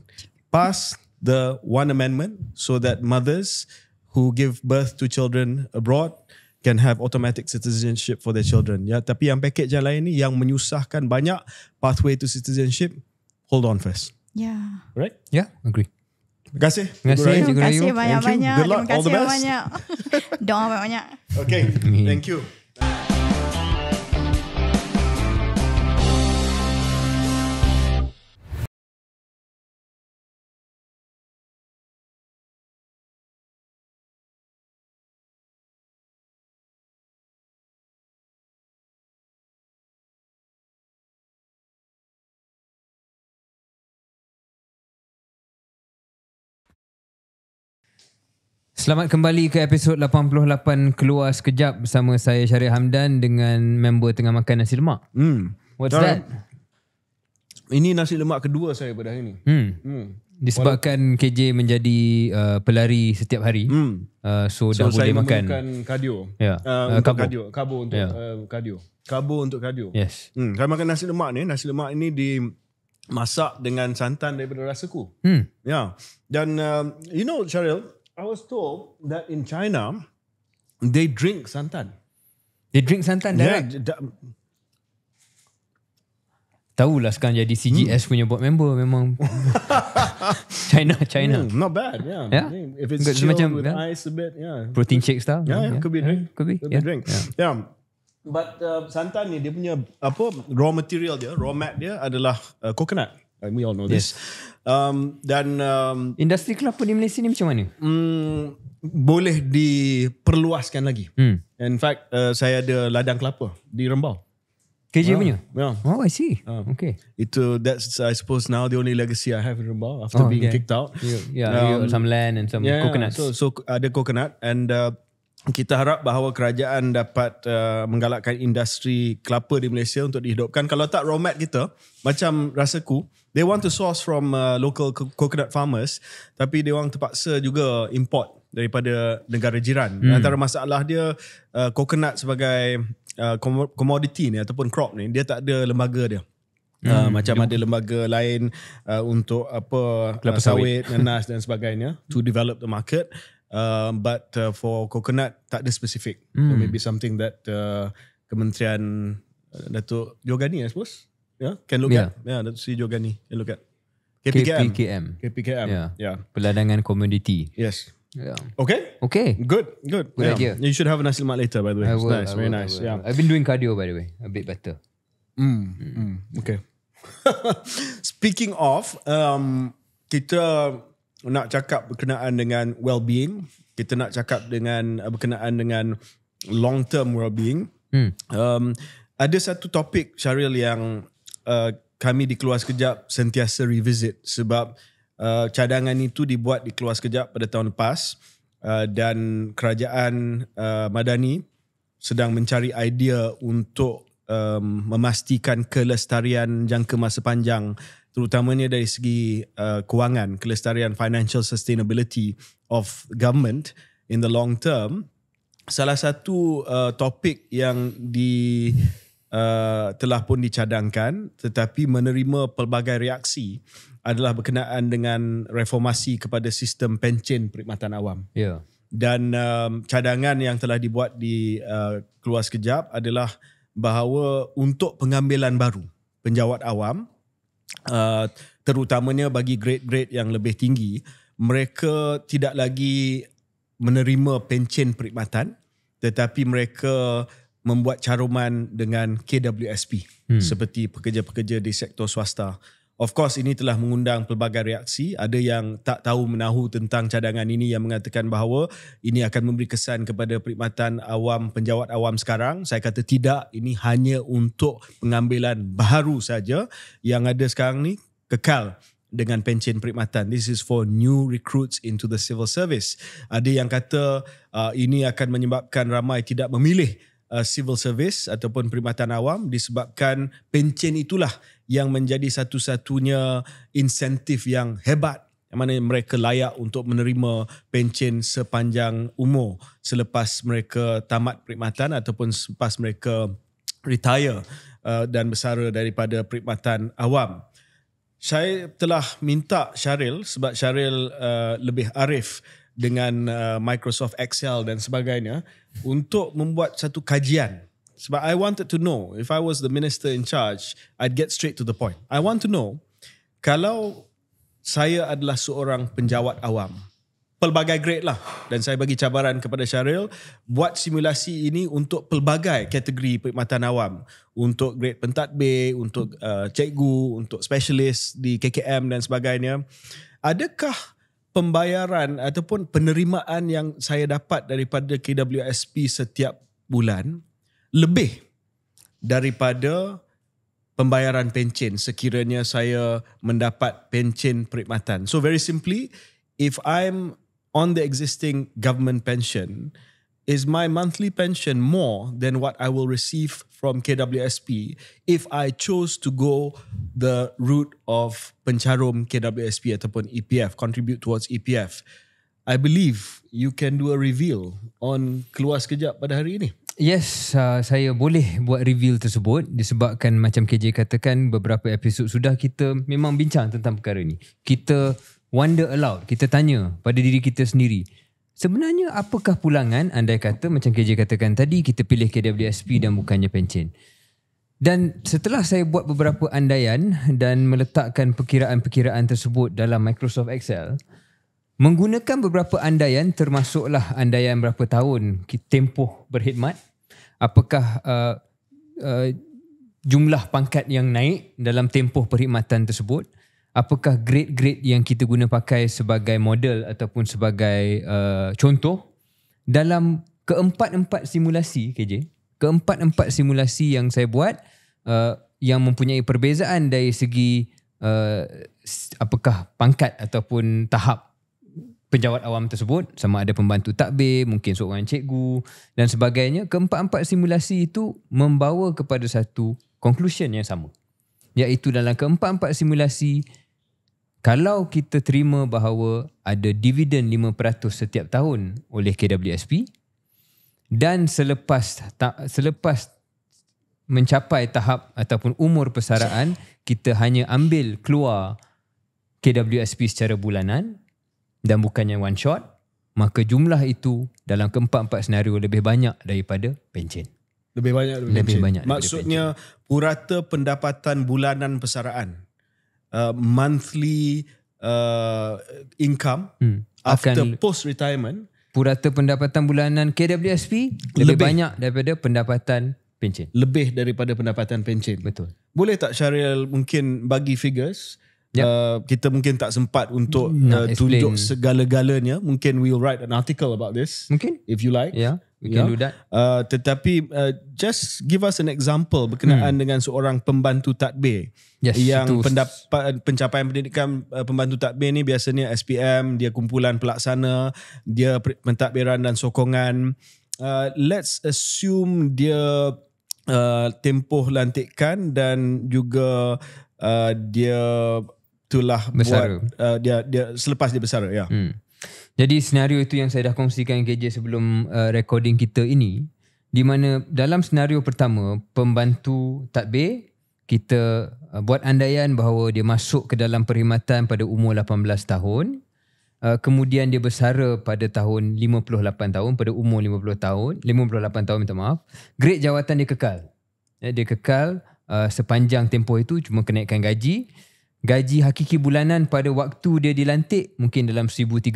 B: pass the one amendment so that mothers who give birth to children abroad can have automatic citizenship for their children. Ya, tapi yang paket yang lain ni yang menyusahkan banyak pathway to citizenship. Hold on first. Yeah. Right? Yeah, agree. Terima kasih. Terima kasih banyak-banyak. Terima kasih banyak-banyak.
A: Doa banyak-banyak.
B: Okay, thank you.
C: Selamat kembali ke episod 88 Keluar Sekejap bersama saya Syarif Hamdan dengan member tengah makan nasi lemak.
B: Hmm. What's Jangan. that? Ini nasi lemak kedua saya pada hari ini. Hmm. hmm. Disebabkan
C: KJ menjadi uh, pelari setiap hari. Hmm. Uh, so, so dah boleh makan. Saya memerlukan kardio. Yeah. Uh, uh, untuk Carbo. kardio. Carbo untuk yeah.
B: uh, kardio. Carbo untuk kardio. Yes. Hmm. Saya makan nasi lemak ni. Nasi lemak ni di masak dengan santan daripada rasaku. Hmm. Ya. Yeah. Dan uh, you know Syaril, I was told that in China, they drink santan. They drink santan direct? Yeah.
C: Tahu lah sekarang jadi CGS mm. punya buat member memang. China, China. Mm, not
B: bad, yeah. yeah. If it's chilled with yeah. ice a bit, yeah. Protein shake style. Yeah, yeah, yeah. could be a drink. Could be, could yeah. be a drink. Yeah. yeah. But uh, santan ni dia punya apa raw material dia, raw mat dia adalah uh, coconut. And uh, we all know yes. this. Um, dan um, industri kelapa di Malaysia ni macam mana? Um, boleh diperluaskan lagi. Hmm. In fact, uh, saya ada ladang kelapa di Rembau. KJ yeah. punya? Yeah. Oh, I see. Uh, okay. Itu, that's I suppose now the only legacy I have in Rembau after oh, being okay. kicked out. Yeah, yeah um, some land and some yeah, coconuts. Yeah. So, so ada coconut and uh, kita harap bahawa kerajaan dapat uh, menggalakkan industri kelapa di Malaysia untuk dihidupkan. Kalau tak, romat kita macam rasaku, ku They want to source from uh, local co- coconut farmers tapi dia orang terpaksa juga import daripada negara jiran. Hmm. Antara masalah dia uh, coconut sebagai uh, commodity ni ataupun crop ni dia tak ada lembaga dia. Hmm. Uh, macam dia ada lembaga lain uh, untuk apa uh, sawit, nanas dan sebagainya to develop the market. Uh, but uh, for coconut tak ada spesifik Hmm. maybe something that uh, Kementerian uh, Datuk Jogani I suppose. Yeah, can look yeah. at. Yeah, ya, that's see Jogani. Can look at. KPKM. KPKM. KPKM. Yeah. yeah.
C: Peladangan Community.
B: Yes. Yeah.
C: Okay. Okay. Good.
B: Good. Good yeah. idea. You should have
C: a nice lemak later, by the way. I it's nice. I Very will, nice. Yeah. I've been doing cardio,
B: by the way. A bit better. Mm. Mm. Mm. Okay. Speaking of, um, kita nak cakap berkenaan dengan well-being. Kita nak cakap dengan uh, berkenaan dengan long-term well-being. Mm. Um, ada satu topik Syaril yang uh, kami di Keluar Sekejap sentiasa revisit sebab uh, cadangan itu dibuat di Keluar Sekejap pada tahun lepas uh, dan kerajaan uh, Madani sedang mencari idea untuk um, memastikan kelestarian jangka masa panjang terutamanya dari segi uh, kewangan, kelestarian financial sustainability of government in the long term. Salah satu uh, topik yang di uh, telah pun dicadangkan tetapi menerima pelbagai reaksi adalah berkenaan dengan reformasi kepada sistem pencen perkhidmatan awam. Ya. Yeah. Dan um, cadangan yang telah dibuat di uh, keluar sekejap adalah bahawa untuk pengambilan baru penjawat awam uh, terutamanya bagi grade-grade yang lebih tinggi mereka tidak lagi menerima pencen perkhidmatan tetapi mereka membuat caruman dengan KWSP hmm. seperti pekerja-pekerja di sektor swasta. Of course ini telah mengundang pelbagai reaksi. Ada yang tak tahu menahu tentang cadangan ini yang mengatakan bahawa ini akan memberi kesan kepada perkhidmatan awam, penjawat awam sekarang. Saya kata tidak, ini hanya untuk pengambilan baru saja yang ada sekarang ni kekal dengan pencen perkhidmatan. This is for new recruits into the civil service. Ada yang kata uh, ini akan menyebabkan ramai tidak memilih uh, civil service ataupun perkhidmatan awam disebabkan pencen itulah yang menjadi satu-satunya insentif yang hebat yang mana mereka layak untuk menerima pencen sepanjang umur selepas mereka tamat perkhidmatan ataupun selepas mereka retire uh, dan bersara daripada perkhidmatan awam. Saya telah minta Syaril sebab Syaril uh, lebih arif dengan uh, Microsoft Excel dan sebagainya untuk membuat satu kajian. Sebab I wanted to know if I was the minister in charge, I'd get straight to the point. I want to know kalau saya adalah seorang penjawat awam pelbagai grade lah dan saya bagi cabaran kepada Syaril buat simulasi ini untuk pelbagai kategori perkhidmatan awam untuk grade B, untuk uh, cikgu untuk specialist di KKM dan sebagainya adakah pembayaran ataupun penerimaan yang saya dapat daripada KWSP setiap bulan lebih daripada pembayaran pencen sekiranya saya mendapat pencen perkhidmatan. So very simply, if I'm on the existing government pension, is my monthly pension more than what I will receive from KWSP if I chose to go the route of pencarum KWSP ataupun EPF, contribute towards EPF? I believe you can do a reveal on keluar sekejap pada hari ini.
C: Yes, uh, saya boleh buat reveal tersebut disebabkan macam KJ katakan beberapa episod sudah kita memang bincang tentang perkara ini. Kita wonder aloud, kita tanya pada diri kita sendiri. Sebenarnya apakah pulangan andai kata macam KJ katakan tadi kita pilih KWSP dan bukannya pencen. Dan setelah saya buat beberapa andaian dan meletakkan perkiraan-perkiraan tersebut dalam Microsoft Excel, menggunakan beberapa andaian termasuklah andaian berapa tahun tempoh berkhidmat, apakah uh, uh, jumlah pangkat yang naik dalam tempoh perkhidmatan tersebut, apakah grade-grade yang kita guna pakai sebagai model ataupun sebagai uh, contoh dalam keempat-empat simulasi KJ keempat-empat simulasi yang saya buat uh, yang mempunyai perbezaan dari segi uh, apakah pangkat ataupun tahap penjawat awam tersebut sama ada pembantu takbir mungkin seorang cikgu dan sebagainya keempat-empat simulasi itu membawa kepada satu conclusion yang sama iaitu dalam keempat-empat simulasi kalau kita terima bahawa ada dividen 5% setiap tahun oleh KWSP dan selepas ta, selepas mencapai tahap ataupun umur persaraan kita hanya ambil keluar KWSP secara bulanan dan bukannya one shot maka jumlah
B: itu dalam keempat-empat senario lebih banyak daripada pencen lebih banyak lebih, pencen. maksudnya purata pendapatan bulanan persaraan Uh, monthly uh, income hmm. after post retirement purata pendapatan bulanan KWSP
C: lebih, lebih banyak daripada pendapatan pencen lebih
B: daripada pendapatan pencen betul boleh tak Syaril mungkin bagi figures Yep. Uh, kita mungkin tak sempat untuk uh, tunjuk segala-galanya. Mungkin we'll write an article about this. Mungkin. If you like. Yeah, we can yeah. do that. Uh, tetapi uh, just give us an example berkenaan hmm. dengan seorang pembantu tadbir. Yes, yang itu. pendapat pencapaian pendidikan uh, pembantu tadbir ni biasanya SPM, dia kumpulan pelaksana, dia pentadbiran dan sokongan. Uh, let's assume dia uh, tempoh lantikan dan juga... Uh, dia itulah besar uh, dia dia selepas dia besar ya.
C: Hmm. Jadi senario itu yang saya dah kongsikan KJ sebelum uh, recording kita ini di mana dalam senario pertama pembantu tadbir kita uh, buat andaian bahawa dia masuk ke dalam perkhidmatan pada umur 18 tahun uh, kemudian dia bersara pada tahun 58 tahun pada umur 50 tahun 58 tahun minta maaf grade jawatan dia kekal. Eh, dia kekal uh, sepanjang tempoh itu cuma kenaikan gaji Gaji hakiki bulanan pada waktu dia dilantik mungkin dalam 1300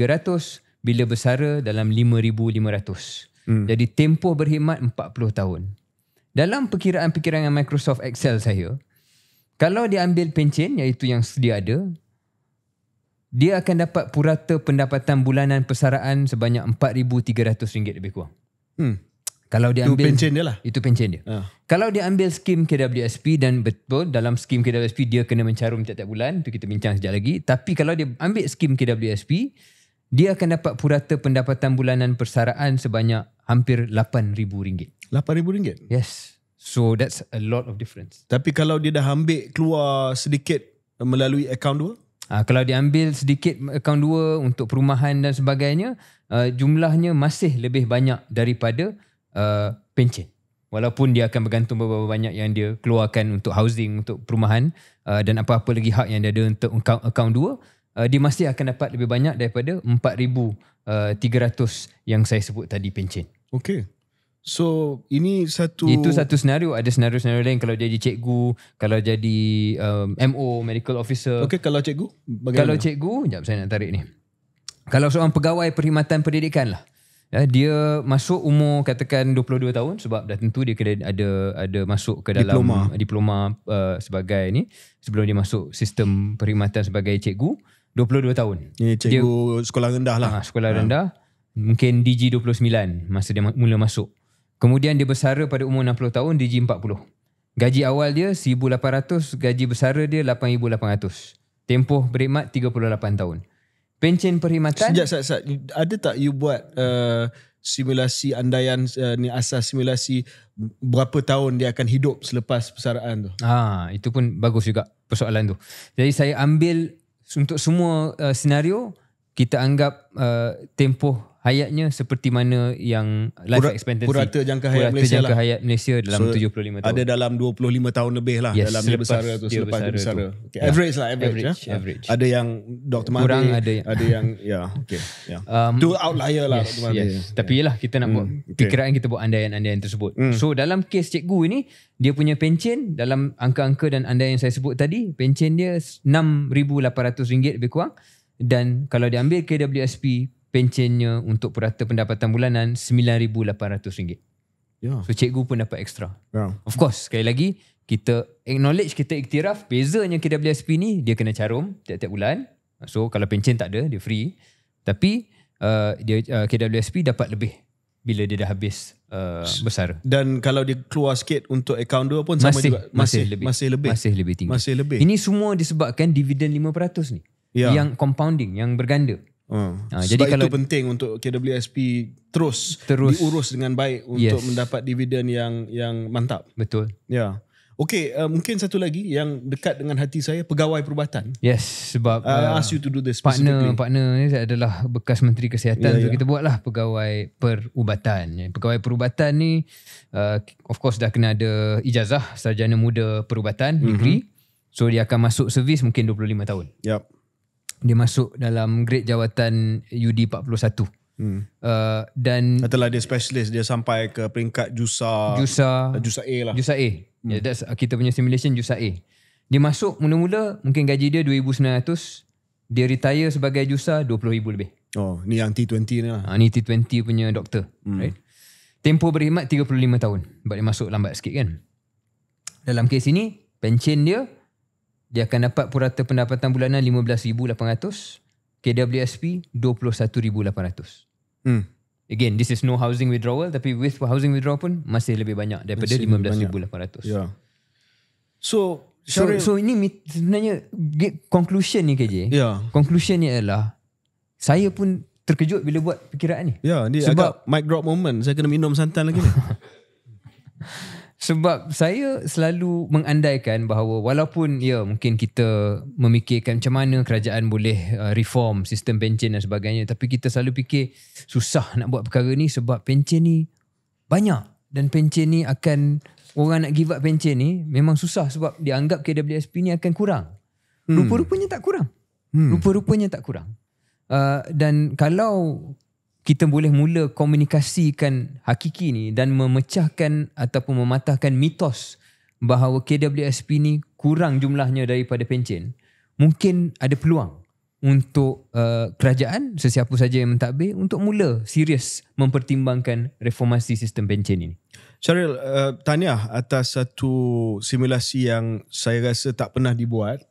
C: bila bersara dalam 5500. Mm. Jadi tempoh berkhidmat 40 tahun. Dalam perkiraan-perkiraan Microsoft Excel saya, kalau dia ambil pencen iaitu yang sedia ada, dia akan dapat purata pendapatan bulanan persaraan sebanyak RM4,300 lebih kurang. Hmm. Kalau dia ambil itu pension dia lah. Itu pension dia. Uh. Kalau dia ambil skim KWSP dan betul dalam skim KWSP dia kena mencarum tiap-tiap bulan, tu kita bincang sejak lagi. Tapi kalau dia ambil skim KWSP, dia akan dapat purata pendapatan bulanan persaraan sebanyak hampir RM8,000. RM8,000? Yes. So that's a lot of difference.
B: Tapi kalau dia dah ambil keluar sedikit melalui akaun dua?
C: Ha, kalau dia ambil sedikit akaun dua untuk perumahan dan sebagainya, uh, jumlahnya masih lebih banyak daripada Uh, pencen. Walaupun dia akan bergantung berapa banyak yang dia keluarkan untuk housing, untuk perumahan uh, dan apa-apa lagi hak yang dia ada untuk account, account dua, uh, dia masih akan dapat lebih banyak daripada 4,300 uh, yang saya sebut tadi pencen.
B: Okay. So ini satu
C: Itu satu senario Ada senario-senario lain Kalau jadi cikgu Kalau jadi um, MO Medical officer Okay kalau cikgu bagaimana? Kalau cikgu Sekejap saya nak tarik ni Kalau seorang pegawai Perkhidmatan pendidikan lah Ya, dia masuk umur katakan 22 tahun sebab dah tentu dia kena ada ada masuk ke dalam diploma, diploma uh, sebagai ni sebelum dia masuk sistem perkhidmatan sebagai cikgu 22 tahun. Ya, cikgu dia, sekolah rendah lah. Uh, sekolah ah. rendah. Ha. Mungkin DG 29 masa dia mula masuk. Kemudian dia bersara pada umur 60 tahun DG 40. Gaji awal dia 1800, gaji bersara dia 8800. Tempoh
B: berkhidmat 38 tahun pencen perkhidmatan. Sejak sat, sat, ada tak you buat uh, simulasi andaian uh, ni asas simulasi berapa tahun dia akan hidup selepas persaraan tu? Ah, itu pun bagus juga persoalan tu. Jadi saya ambil
C: untuk semua uh, senario kita anggap uh, tempoh hayatnya seperti mana yang life Pura, expectancy purata jangka hayat, Malaysia, jangka lah. hayat Malaysia dalam so, 75 tahun ada
B: dalam 25 tahun lebih lah yes, dalam dia bersara tu selepas bersara dia bersara tu. Okay, yeah. average lah average, average, ya? average. ada yang Dr. Mahathir ada yang, ada yang yeah, okay, yeah. Um, tu outlier lah yes, Yes. Yeah. tapi
C: lah kita nak mm, buat okay. fikiran kita buat andaian-andaian tersebut mm. so dalam kes cikgu ini dia punya pencen dalam angka-angka dan andaian yang saya sebut tadi pencen dia RM6,800 lebih kurang dan kalau diambil KWSP pencennya untuk purata pendapatan bulanan RM9,800. Yeah. So cikgu pun dapat extra. Yeah. Of course, sekali lagi, kita acknowledge, kita iktiraf, bezanya KWSP ni, dia kena carum tiap-tiap bulan. So kalau pencen tak ada, dia free. Tapi uh, dia, uh, KWSP dapat lebih
B: bila dia dah habis uh, besar. Dan kalau dia keluar sikit untuk akaun dua pun masih, juga. Masih, masih, lebih, masih lebih. Masih lebih tinggi. Masih lebih.
C: Ini semua disebabkan dividen 5% ni. Yeah. Yang
B: compounding, yang berganda. Uh, sebab jadi kalau, itu penting untuk KWSP terus, terus diurus dengan baik untuk yes. mendapat dividen yang yang mantap. Betul. Ya. Yeah. Okay, uh, mungkin satu lagi yang dekat dengan hati saya pegawai perubatan.
C: Yes, sebab uh, uh, ask you to do this. Partner, partner ni adalah bekas menteri kesihatan. Yeah, so yeah. kita buatlah
B: pegawai
C: perubatan. Ya, pegawai perubatan ni, uh, of course dah kena ada ijazah sarjana muda perubatan mhm. negeri. Mm-hmm. So dia akan masuk servis mungkin 25 tahun. Yep dia masuk dalam grade jawatan UD 41.
B: Hmm. Uh, dan katalah dia specialist dia sampai ke peringkat JUSA
C: JUSA, eh, JUSA A lah. JUSA A. Hmm. Yeah, that's kita punya simulation JUSA A. Dia masuk mula-mula mungkin gaji dia 2900 dia retire sebagai JUSA 20000 lebih. Oh, ni yang T20 ni lah. Uh, ni T20 punya doktor. Hmm. Right. Tempoh berkhidmat 35 tahun. Sebab dia masuk lambat sikit kan. Dalam kes ini, pension dia dia akan dapat purata pendapatan bulanan 15,800. KWSP 21,800. Hmm. Again, this is no housing withdrawal tapi with housing withdrawal pun masih lebih banyak daripada 15,800. Ya. Yeah.
B: So, Syari, so,
C: so ini sebenarnya conclusion ni KJ. Ya. Yeah. Conclusion ni adalah saya pun terkejut bila buat perkiraan ni. Ya, yeah, ni sebab agak mic drop moment. Saya kena minum santan lagi ni. Sebab saya selalu mengandaikan bahawa walaupun ya mungkin kita memikirkan macam mana kerajaan boleh uh, reform sistem pencen dan sebagainya tapi kita selalu fikir susah nak buat perkara ni sebab pencen ni banyak dan pencen ni akan orang nak give up pencen ni memang susah sebab dianggap KWSP ni akan kurang. Hmm. Rupa-rupanya tak kurang. Hmm. Rupa-rupanya tak kurang. Uh, dan kalau kita boleh mula komunikasikan hakiki ni dan memecahkan ataupun mematahkan mitos bahawa KWSP ni kurang jumlahnya daripada pencen. Mungkin ada peluang untuk uh, kerajaan sesiapa saja yang mentadbir untuk mula serius
B: mempertimbangkan reformasi sistem pencen ini. Cheryl, uh, tanya atas satu simulasi yang saya rasa tak pernah dibuat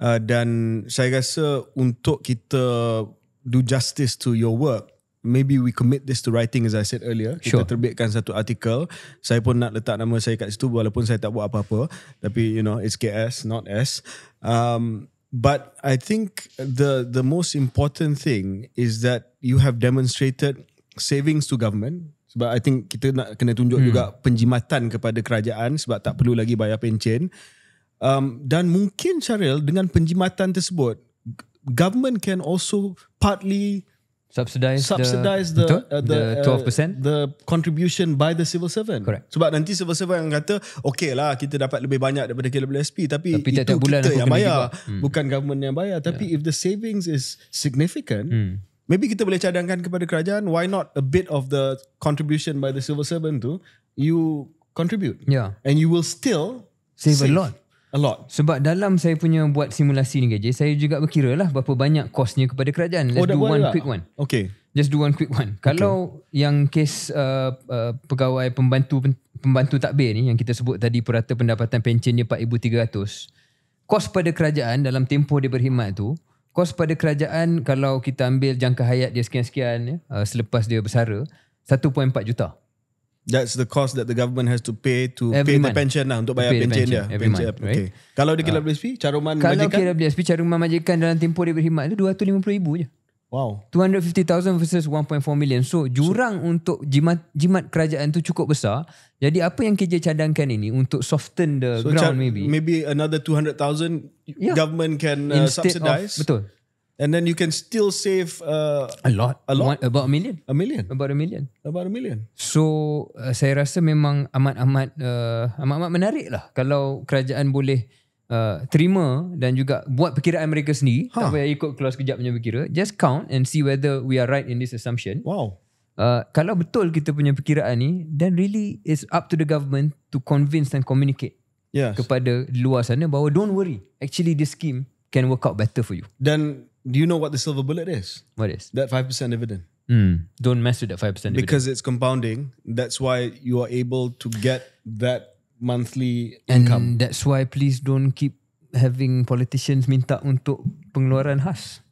B: uh, dan saya rasa untuk kita do justice to your work maybe we commit this to writing as I said earlier. Kita sure. terbitkan satu artikel. Saya pun nak letak nama saya kat situ walaupun saya tak buat apa-apa. Tapi you know, it's KS, not S. Um, but I think the the most important thing is that you have demonstrated savings to government. Sebab I think kita nak kena tunjuk hmm. juga penjimatan kepada kerajaan sebab tak perlu lagi bayar pencen. Um, dan mungkin Syaril dengan penjimatan tersebut government can also partly subsidize, subsidize the, the, itu, uh, the, the 12% uh, the contribution by the civil servant Correct. sebab nanti civil servant yang kata okay lah kita dapat lebih banyak daripada KWSP tapi, tapi itu bulan kita yang bayar hmm. bukan government yang bayar tapi yeah. if the savings is significant hmm. maybe kita boleh cadangkan kepada kerajaan why not a bit of the contribution by the civil servant tu you contribute yeah. and you will still save, save. a lot
C: A lot. Sebab dalam saya punya buat simulasi ni gaji, saya juga berkira lah berapa banyak kosnya kepada kerajaan. Let's oh, do one lah. quick one. Okay. Just do one quick one. Kalau yang kes uh, uh, pegawai pembantu pembantu takbir ni yang kita sebut tadi purata pendapatan pencennya 4300 kos pada kerajaan dalam tempoh dia berkhidmat tu kos pada kerajaan kalau kita ambil jangka hayat dia sekian-sekian ya, uh, selepas dia bersara 1.4 juta. Uh,
B: That's the cost that the government has to pay to every pay month. the pension lah untuk bayar pension, pension dia. pension, month, okay. Right? Kalau di kira BSP, ah. caruman kalau majikan? Kalau kira
C: BSP, caruman majikan dalam tempoh dia berkhidmat tu 250000 je. Wow. 250000 versus 1.4 million. So, jurang so, untuk jimat jimat kerajaan tu cukup besar. Jadi, apa yang kerja cadangkan ini untuk soften
B: the so ground maybe? Maybe another 200000 yeah. government can uh, subsidize. Of, betul. And then you can still save uh, a lot. A lot.
C: One, about a million. A million. About a million.
B: About a million.
C: So uh, saya rasa memang amat amat uh, amat amat menarik lah kalau kerajaan boleh uh, terima dan juga buat perkiraan mereka sendiri huh. Ha. tak payah ikut kelas kejap punya perkira. Just count and see whether we are right in this assumption. Wow. Uh, kalau betul kita punya perkiraan ni, then really it's up to the government to convince and communicate yes. kepada luar sana bahawa don't worry. Actually this scheme can work out better for you.
B: Dan do you know what the silver bullet is? What is that five percent dividend? Mm. Don't mess with that five percent because it's compounding. That's why you are able to get that monthly income. And that's
C: why please don't keep having politicians minta untuk pengeluaran khas.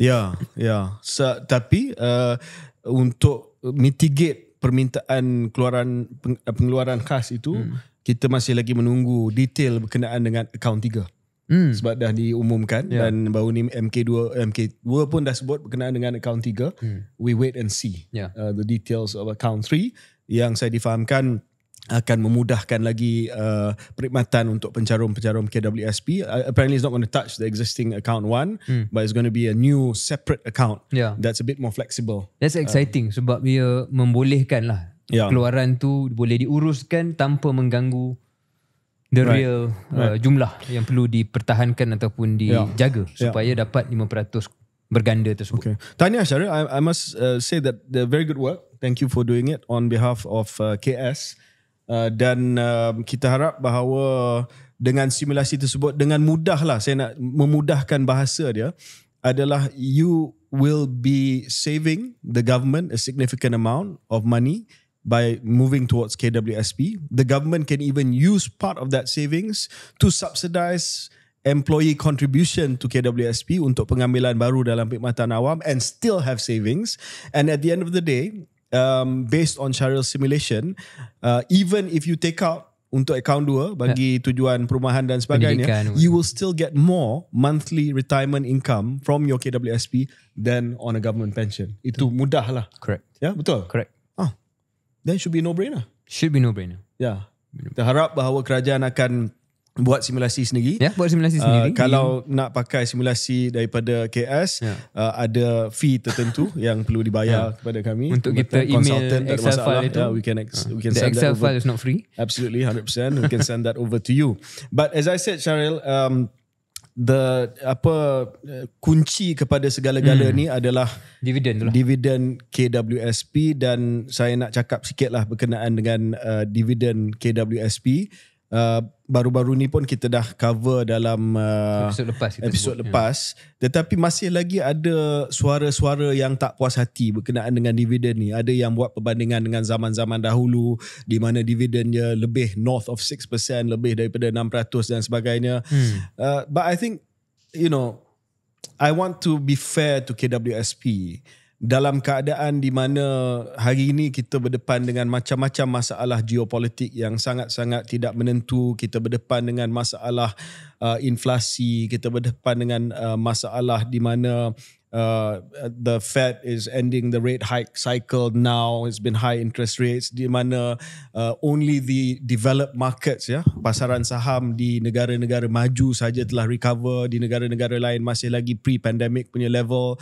B: Yeah, yeah. So, tapi uh, untuk mitigate permintaan keluaran uh, pengeluaran khas itu, mm. kita masih lagi menunggu detail berkenaan dengan account tiga hmm. sebab dah diumumkan yeah. dan baru ni MK2 MK2 pun dah sebut berkenaan dengan account 3 hmm. we wait and see yeah. uh, the details of account 3 yang saya difahamkan akan memudahkan lagi uh, perkhidmatan untuk pencarum-pencarum KWSP. Uh, apparently it's not going to touch the existing account one hmm. but it's going to be a new separate account yeah. that's a bit more flexible. That's uh, exciting
C: uh, sebab dia membolehkan lah yeah. keluaran tu
B: boleh diuruskan
C: tanpa mengganggu the right. real uh, right. jumlah yang perlu dipertahankan ataupun ya. dijaga yeah. supaya yeah. dapat 5% berganda tersebut.
B: Okay. Tahniah Syara, I, I must uh, say that the very good work. Thank you for doing it on behalf of uh, KS. Uh, dan um, kita harap bahawa dengan simulasi tersebut dengan mudahlah saya nak memudahkan bahasa dia adalah you will be saving the government a significant amount of money by moving towards KWSP, the government can even use part of that savings to subsidize employee contribution to KWSP untuk pengambilan baru dalam perkhidmatan awam and still have savings. And at the end of the day, um, based on Cheryl's simulation, uh, even if you take out untuk akaun dua bagi tujuan perumahan dan sebagainya, Pendidikan. you will still get more monthly retirement income from your KWSP than on a government pension. Itu mudah lah. Correct. Ya, yeah, betul? Correct then should be no brainer. Should be no brainer. Yeah. Ya. Kita harap bahawa kerajaan akan buat simulasi sendiri. Ya, yeah, buat simulasi uh, sendiri. Kalau yeah. nak pakai simulasi daripada KS, yeah. uh, ada fee tertentu yang perlu dibayar yeah. kepada kami. Untuk kita email Excel file itu. Yeah, we can ex- uh, we can the Excel file is not free. Absolutely, 100%. we can send that over to you. But as I said, Cheryl, um, the apa kunci kepada segala-gala hmm. ni adalah dividen tu lah. Dividen KWSP dan saya nak cakap sikitlah berkenaan dengan uh, dividen KWSP uh, baru-baru ni pun kita dah cover dalam uh, episod lepas kita ya. lepas ya. tetapi masih lagi ada suara-suara yang tak puas hati berkenaan dengan dividen ni ada yang buat perbandingan dengan zaman-zaman dahulu di mana dividennya lebih north of 6% lebih daripada 600 dan sebagainya hmm. uh, but i think you know i want to be fair to KWSP dalam keadaan di mana hari ini kita berdepan dengan macam-macam masalah geopolitik yang sangat-sangat tidak menentu, kita berdepan dengan masalah uh, inflasi, kita berdepan dengan uh, masalah di mana uh, the Fed is ending the rate hike cycle now, it's been high interest rates, di mana uh, only the developed markets ya, pasaran saham di negara-negara maju saja telah recover, di negara-negara lain masih lagi pre-pandemic punya level.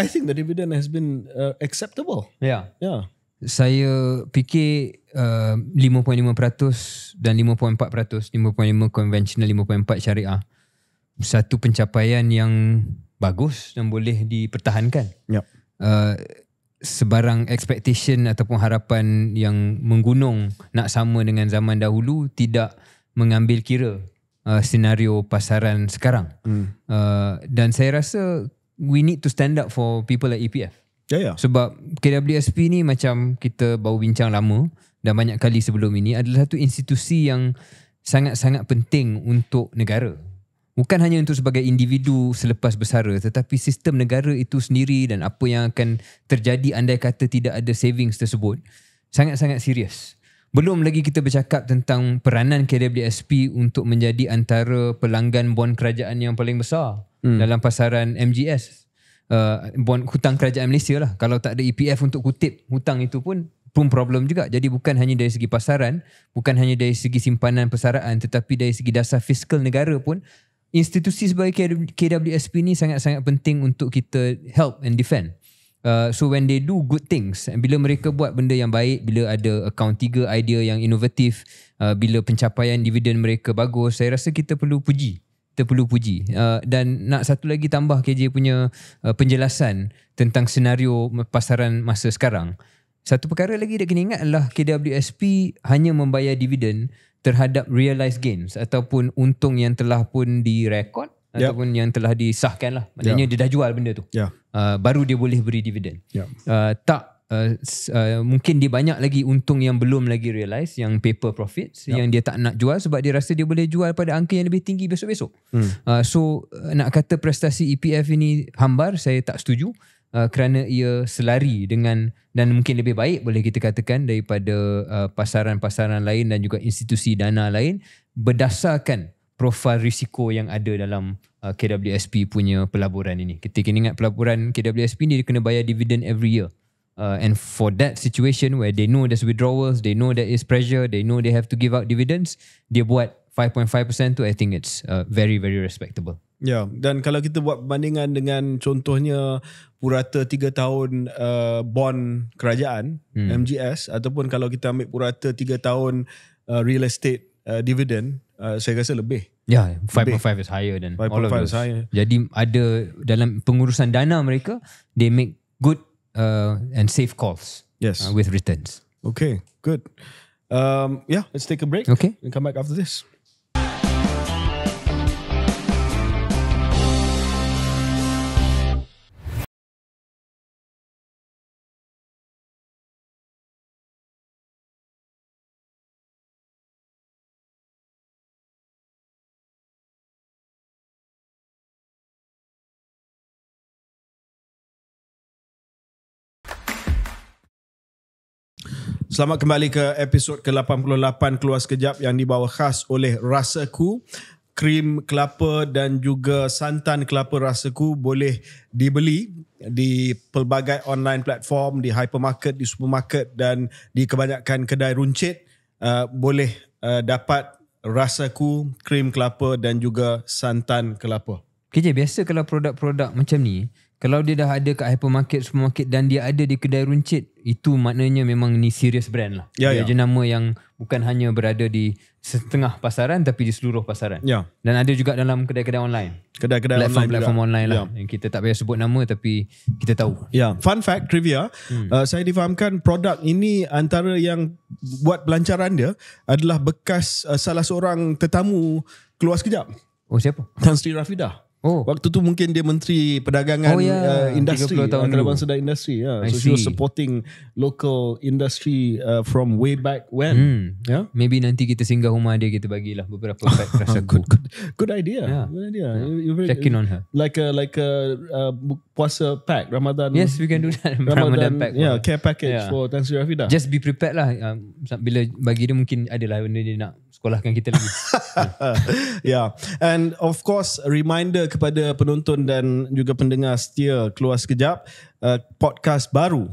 B: I think the dividend has been uh, acceptable.
C: Yeah. Yeah. Saya fikir uh, 5.5% dan 5.4%, 5.5 conventional 5.4 syariah. Satu pencapaian yang bagus dan boleh dipertahankan. Yeah. Uh, sebarang expectation ataupun harapan yang menggunung nak sama dengan zaman dahulu tidak mengambil kira uh, senario pasaran sekarang. Mm. Uh, dan saya rasa we need to stand up for people like EPF. Ya yeah, Yeah. Sebab KWSP ni macam kita baru bincang lama dan banyak kali sebelum ini adalah satu institusi yang sangat-sangat penting untuk negara. Bukan hanya untuk sebagai individu selepas bersara tetapi sistem negara itu sendiri dan apa yang akan terjadi andai kata tidak ada savings tersebut sangat-sangat serius. Belum lagi kita bercakap tentang peranan KWSP untuk menjadi antara pelanggan bond kerajaan yang paling besar hmm. dalam pasaran MGS. Uh, bond hutang kerajaan Malaysia lah. Kalau tak ada EPF untuk kutip hutang itu pun pun problem juga. Jadi bukan hanya dari segi pasaran, bukan hanya dari segi simpanan persaraan tetapi dari segi dasar fiskal negara pun institusi sebagai KWSP ni sangat-sangat penting untuk kita help and defend. Uh, so when they do good things and bila mereka buat benda yang baik bila ada account tiga idea yang inovatif uh, bila pencapaian dividen mereka bagus saya rasa kita perlu puji kita perlu puji uh, dan nak satu lagi tambah KJ punya uh, penjelasan tentang senario pasaran masa sekarang satu perkara lagi dia kena ingat adalah KWSP hanya membayar dividen terhadap realized gains ataupun untung yang telah pun direkod yep. Ya. ataupun yang telah disahkan lah. Maknanya yep. Ya. dia dah jual benda tu. Yeah. Ya. Uh, baru dia boleh beri dividen. Yep. Uh, ah, tak Uh, uh, mungkin dia banyak lagi untung yang belum lagi realize yang paper profits yep. yang dia tak nak jual sebab dia rasa dia boleh jual pada angka yang lebih tinggi besok-besok hmm. uh, so uh, nak kata prestasi EPF ini hambar saya tak setuju uh, kerana ia selari dengan dan mungkin lebih baik boleh kita katakan daripada uh, pasaran-pasaran lain dan juga institusi dana lain berdasarkan profil risiko yang ada dalam uh, KWSP punya pelaburan ini. Kita kena ingat pelaburan KWSP ni dia kena bayar dividend every year. Uh, and for that situation where they know there's withdrawals, they know there is pressure, they know they have to give out dividends, dia buat 5.5% tu I think it's uh, very very respectable.
B: Ya, yeah. dan kalau kita buat perbandingan dengan contohnya purata 3 tahun uh, bond kerajaan hmm. MGS ataupun kalau kita ambil purata 3 tahun uh, real estate uh, dividend uh, saya rasa lebih. Ya, yeah, 5.5 is higher than all of those. Is higher.
C: Jadi ada dalam pengurusan dana mereka, they make good uh, and safe calls. Yes. Uh, with returns.
B: Okay, good. Um, yeah, let's take a break. Okay. And come back after this. Selamat kembali ke episod ke-88 Keluar Sekejap yang dibawa khas oleh Rasaku. Krim kelapa dan juga santan kelapa Rasaku boleh dibeli di pelbagai online platform, di hypermarket, di supermarket dan di kebanyakan kedai runcit. Uh, boleh uh, dapat Rasaku, krim kelapa dan juga santan kelapa. KJ, biasa kalau produk-produk
C: macam ni, kalau dia dah ada kat hypermarket, supermarket dan dia ada di kedai runcit, itu maknanya memang ni serious brand lah. Ya, dia ya. jenama yang bukan hanya berada di setengah pasaran tapi di seluruh pasaran. Ya. Dan ada juga dalam kedai-kedai online. Kedai-kedai platform, online platform juga. online lah.
B: Ya. Kita tak payah sebut nama tapi kita tahu. Ya, fun fact trivia. Hmm. Uh, saya difahamkan produk ini antara yang buat pelancaran dia adalah bekas uh, salah seorang tetamu keluar sekejap. Oh siapa? Tan Sri Rafidah. Oh. Waktu tu mungkin dia menteri perdagangan oh, yeah. uh, industri tahun uh, antarabangsa dan industri. Yeah. So she was supporting local industry uh, from way back when. Hmm. Yeah. Maybe nanti kita singgah rumah dia kita bagilah beberapa pet rasa good, good good idea. Yeah. Good idea. Yeah. very, Check in on her. Like a like a uh, puasa pack Ramadan. Yes, we can do that. Ramadan, Ramadan pack. Yeah, care package yeah. for
C: Tan Sri Rafida. Just be prepared lah um, bila bagi dia mungkin adalah benda dia nak sekolahkan kita lagi.
B: yeah. And of course reminder kepada penonton dan juga pendengar setia keluar sekejap uh, podcast baru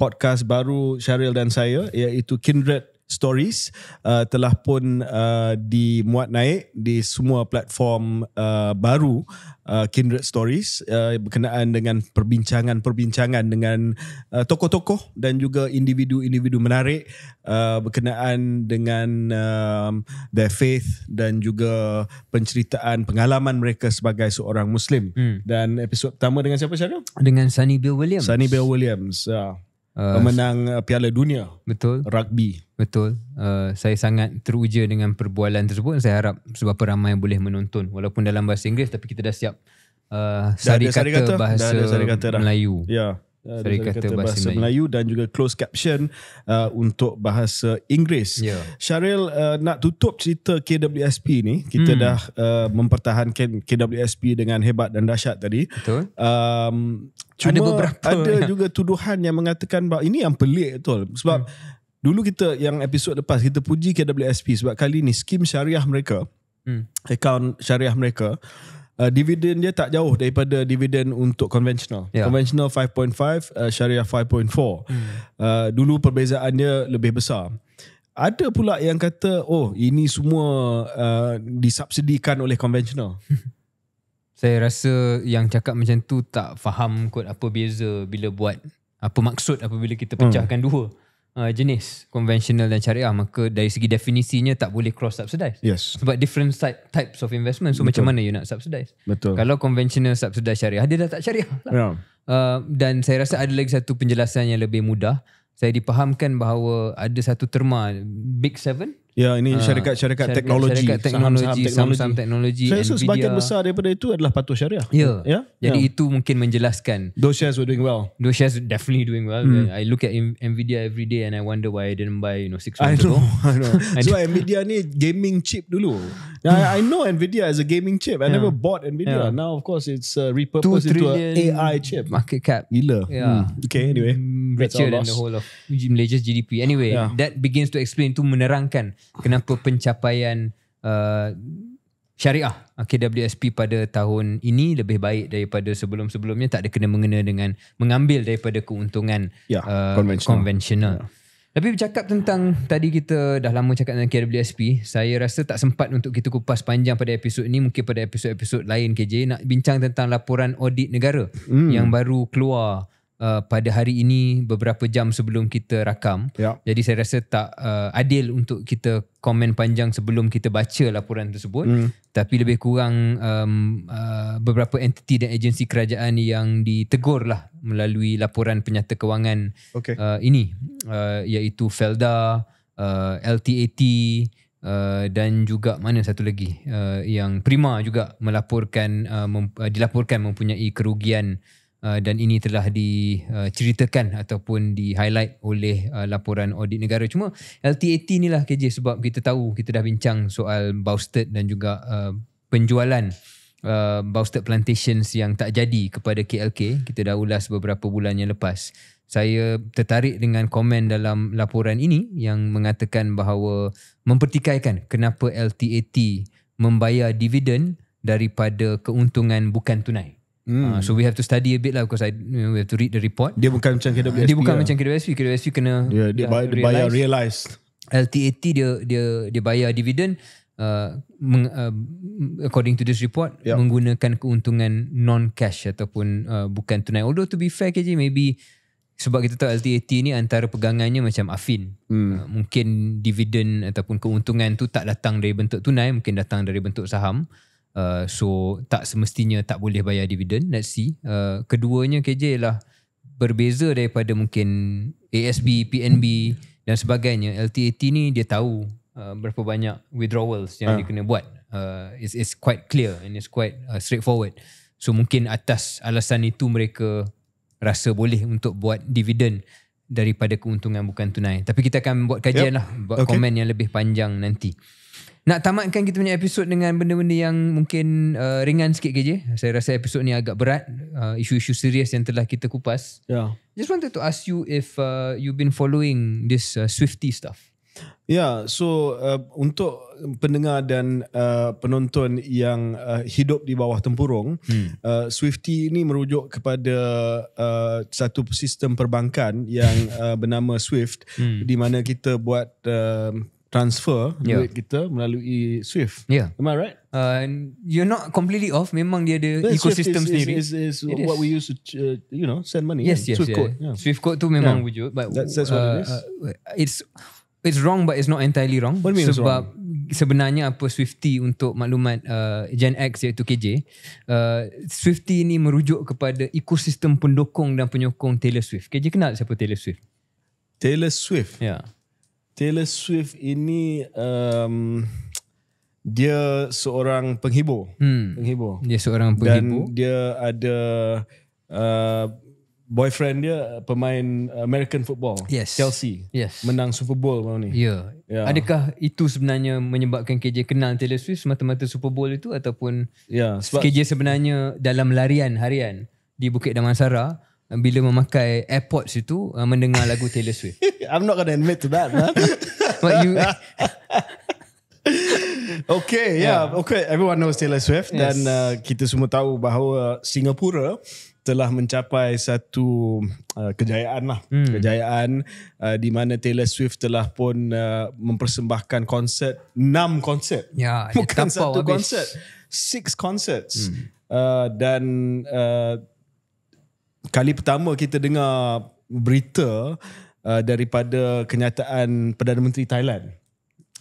B: podcast baru Syaril dan saya iaitu Kindred stories uh, telah pun uh, dimuat naik di semua platform uh, baru uh, Kindred Stories uh, berkenaan dengan perbincangan-perbincangan dengan uh, tokoh-tokoh dan juga individu-individu menarik uh, berkenaan dengan uh, their faith dan juga penceritaan pengalaman mereka sebagai seorang muslim hmm. dan episod pertama dengan siapa Syarul?
C: Dengan Sunny Bill Williams. Sunny
B: Bill Williams. Uh. Uh, pemenang uh, Piala Dunia betul rugby betul uh, saya sangat teruja dengan perbualan
C: tersebut saya harap seberapa ramai yang boleh menonton walaupun dalam bahasa Inggeris tapi kita dah siap uh, sari, kata kata bahasa kata Melayu
B: ya yeah dari kata, kata bahasa, bahasa Melayu dan juga close caption uh, untuk bahasa Inggeris. Yeah. Syaril uh, nak tutup cerita KWSP ni. Kita hmm. dah uh, mempertahankan KWSP dengan hebat dan dahsyat tadi. Betul. Um, ada beberapa ada juga tuduhan yang mengatakan bahawa ini yang pelik betul sebab hmm. dulu kita yang episod lepas kita puji KWSP sebab kali ni skim syariah mereka. Hmm. Akaun syariah mereka uh, dividen dia tak jauh daripada dividen untuk conventional. Yeah. Conventional 5.5, uh, syariah 5.4. Hmm. Uh, dulu perbezaan dia lebih besar. Ada pula yang kata, oh ini semua uh, disubsidikan oleh conventional. Saya rasa yang cakap
C: macam tu tak faham kot apa beza bila buat, apa maksud apabila kita hmm. pecahkan hmm. dua uh, jenis konvensional dan syariah maka dari segi definisinya tak boleh cross subsidize yes. sebab different type, types of investment so Betul. macam mana you nak subsidize Betul. kalau konvensional subsidize syariah dia dah tak syariah lah. yeah. uh, dan saya rasa ada lagi satu penjelasan yang lebih mudah saya dipahamkan bahawa ada satu terma big seven Ya, ini syarikat-syarikat ah. uh, syarikat teknologi. Syarikat teknologi, saham-saham teknologi. Saya rasa Nvidia. sebagian besar
B: daripada itu adalah patuh syariah. Ya, yeah. yeah? jadi
C: yeah. itu mungkin menjelaskan. Those shares were doing well. Those shares definitely doing well. Hmm. I look at Nvidia every day and I wonder why I didn't buy you
B: know, six months ago. I know, I know. so Nvidia ni gaming chip dulu. Yeah, I know Nvidia as a gaming chip. I yeah. never bought Nvidia. Yeah. Now, of course, it's uh, repurposed into an AI chip. Market cap. Gila. Yeah. Hmm. Okay, anyway. Mm, richer than the whole of
C: Malaysia's GDP. Anyway, yeah. that begins to explain, to menerangkan kenapa pencapaian uh, syariah uh, KWSP pada tahun ini lebih baik daripada sebelum-sebelumnya. Tak ada kena-mengena dengan mengambil daripada keuntungan yeah, uh, ya. Tapi bercakap tentang tadi kita dah lama cakap tentang KWSP, saya rasa tak sempat untuk kita kupas panjang pada episod ini mungkin pada episod-episod lain KJ, nak bincang tentang laporan audit negara hmm. yang baru keluar uh, pada hari ini beberapa jam sebelum kita rakam. Yeah. Jadi saya rasa tak uh, adil untuk kita komen panjang sebelum kita baca laporan tersebut. Mm. Tapi lebih kurang um, uh, beberapa entiti dan agensi kerajaan yang ditegur lah melalui laporan penyata kewangan okay. uh, ini. Uh, iaitu FELDA, uh, LTAT... Uh, dan juga mana satu lagi uh, yang prima juga melaporkan uh, mem, uh, dilaporkan mempunyai kerugian Uh, dan ini telah diceritakan ataupun di highlight oleh uh, laporan audit negara cuma LTAT lah KJ sebab kita tahu kita dah bincang soal Bausted dan juga uh, penjualan uh, Bausted Plantations yang tak jadi kepada KLK kita dah ulas beberapa bulan yang lepas saya tertarik dengan komen dalam laporan ini yang mengatakan bahawa mempertikaikan kenapa LTAT membayar dividen daripada keuntungan bukan tunai Mm. Uh, so we have to study a bit lah because I you know, we have to read the report. Dia bukan macam KWSP. Uh, ah, dia bukan yeah. macam KWSP. KWSP kena yeah, dia, ya, bayar, dia bayar realized. LTAT dia dia dia bayar dividend. uh, meng, uh, according to this report yep. Ya. menggunakan keuntungan non cash ataupun uh, bukan tunai although to be fair KJ maybe sebab kita tahu LTAT ni antara pegangannya macam afin hmm. uh, mungkin dividend ataupun keuntungan tu tak datang dari bentuk tunai mungkin datang dari bentuk saham Uh, so tak semestinya tak boleh bayar dividen. Let's see. Uh, keduanya KJ ialah berbeza daripada mungkin ASB, PNB dan sebagainya. LTAT ni dia tahu uh, berapa banyak withdrawals yang uh. dia kena buat. Uh, it's, it's quite clear and it's quite uh, straightforward. So mungkin atas alasan itu mereka rasa boleh untuk buat dividen daripada keuntungan bukan tunai. Tapi kita akan buat kajian yep. lah. Buat okay. komen yang lebih panjang nanti nak tamatkan kita punya episod dengan benda-benda yang mungkin uh, ringan sikit ke je. Saya rasa episod ni agak berat. Uh, isu-isu serius yang telah kita kupas. Yeah. Just wanted to ask you if uh, you've been following this uh, Swifty stuff.
B: Yeah, so uh, untuk pendengar dan uh, penonton yang uh, hidup di bawah tempurung, hmm. uh, Swifty ini merujuk kepada uh, satu sistem perbankan yang uh, bernama Swift hmm. di mana kita buat uh, transfer yeah. kita melalui Swift. Yeah. Am I right? Uh, you're not completely off. Memang dia ada But ecosystem Swift is, Is, is, is what is. we use to uh, you know send money. Yes, yes, Swift yeah. code. Yeah. Swift code tu memang yeah. wujud. But that's, that's what it is. Uh,
C: it's It's wrong but it's not entirely wrong What mean sebab wrong? sebenarnya apa Swifty untuk maklumat uh, Gen X iaitu KJ uh, Swifty ini merujuk kepada ekosistem pendukung dan penyokong Taylor Swift. KJ kenal siapa Taylor Swift? Taylor
B: Swift. Ya. Yeah. Taylor Swift ini um, dia seorang penghibur. Hmm. Penghibur. Dia seorang penghibur. Dan dia ada uh, boyfriend dia pemain American football. Yes. Chelsea. Yes. Menang Super Bowl malam ni. Ya. Yeah. Yeah.
C: Adakah itu sebenarnya menyebabkan KJ kenal Taylor Swift semata-mata Super Bowl itu ataupun yeah, ya, KJ sebenarnya dalam larian harian di Bukit Damansara bila memakai AirPods itu uh, mendengar lagu Taylor Swift.
B: I'm not gonna admit to that, man. But you. okay, yeah. yeah, okay. Everyone knows Taylor Swift yes. dan uh, kita semua tahu bahawa Singapura telah mencapai satu uh, kejayaan lah, hmm. kejayaan uh, di mana Taylor Swift telah pun uh, mempersembahkan konsert enam konsert, yeah, bukan satu konsert, six concerts hmm. uh, dan uh, kali pertama kita dengar berita uh, daripada kenyataan Perdana Menteri Thailand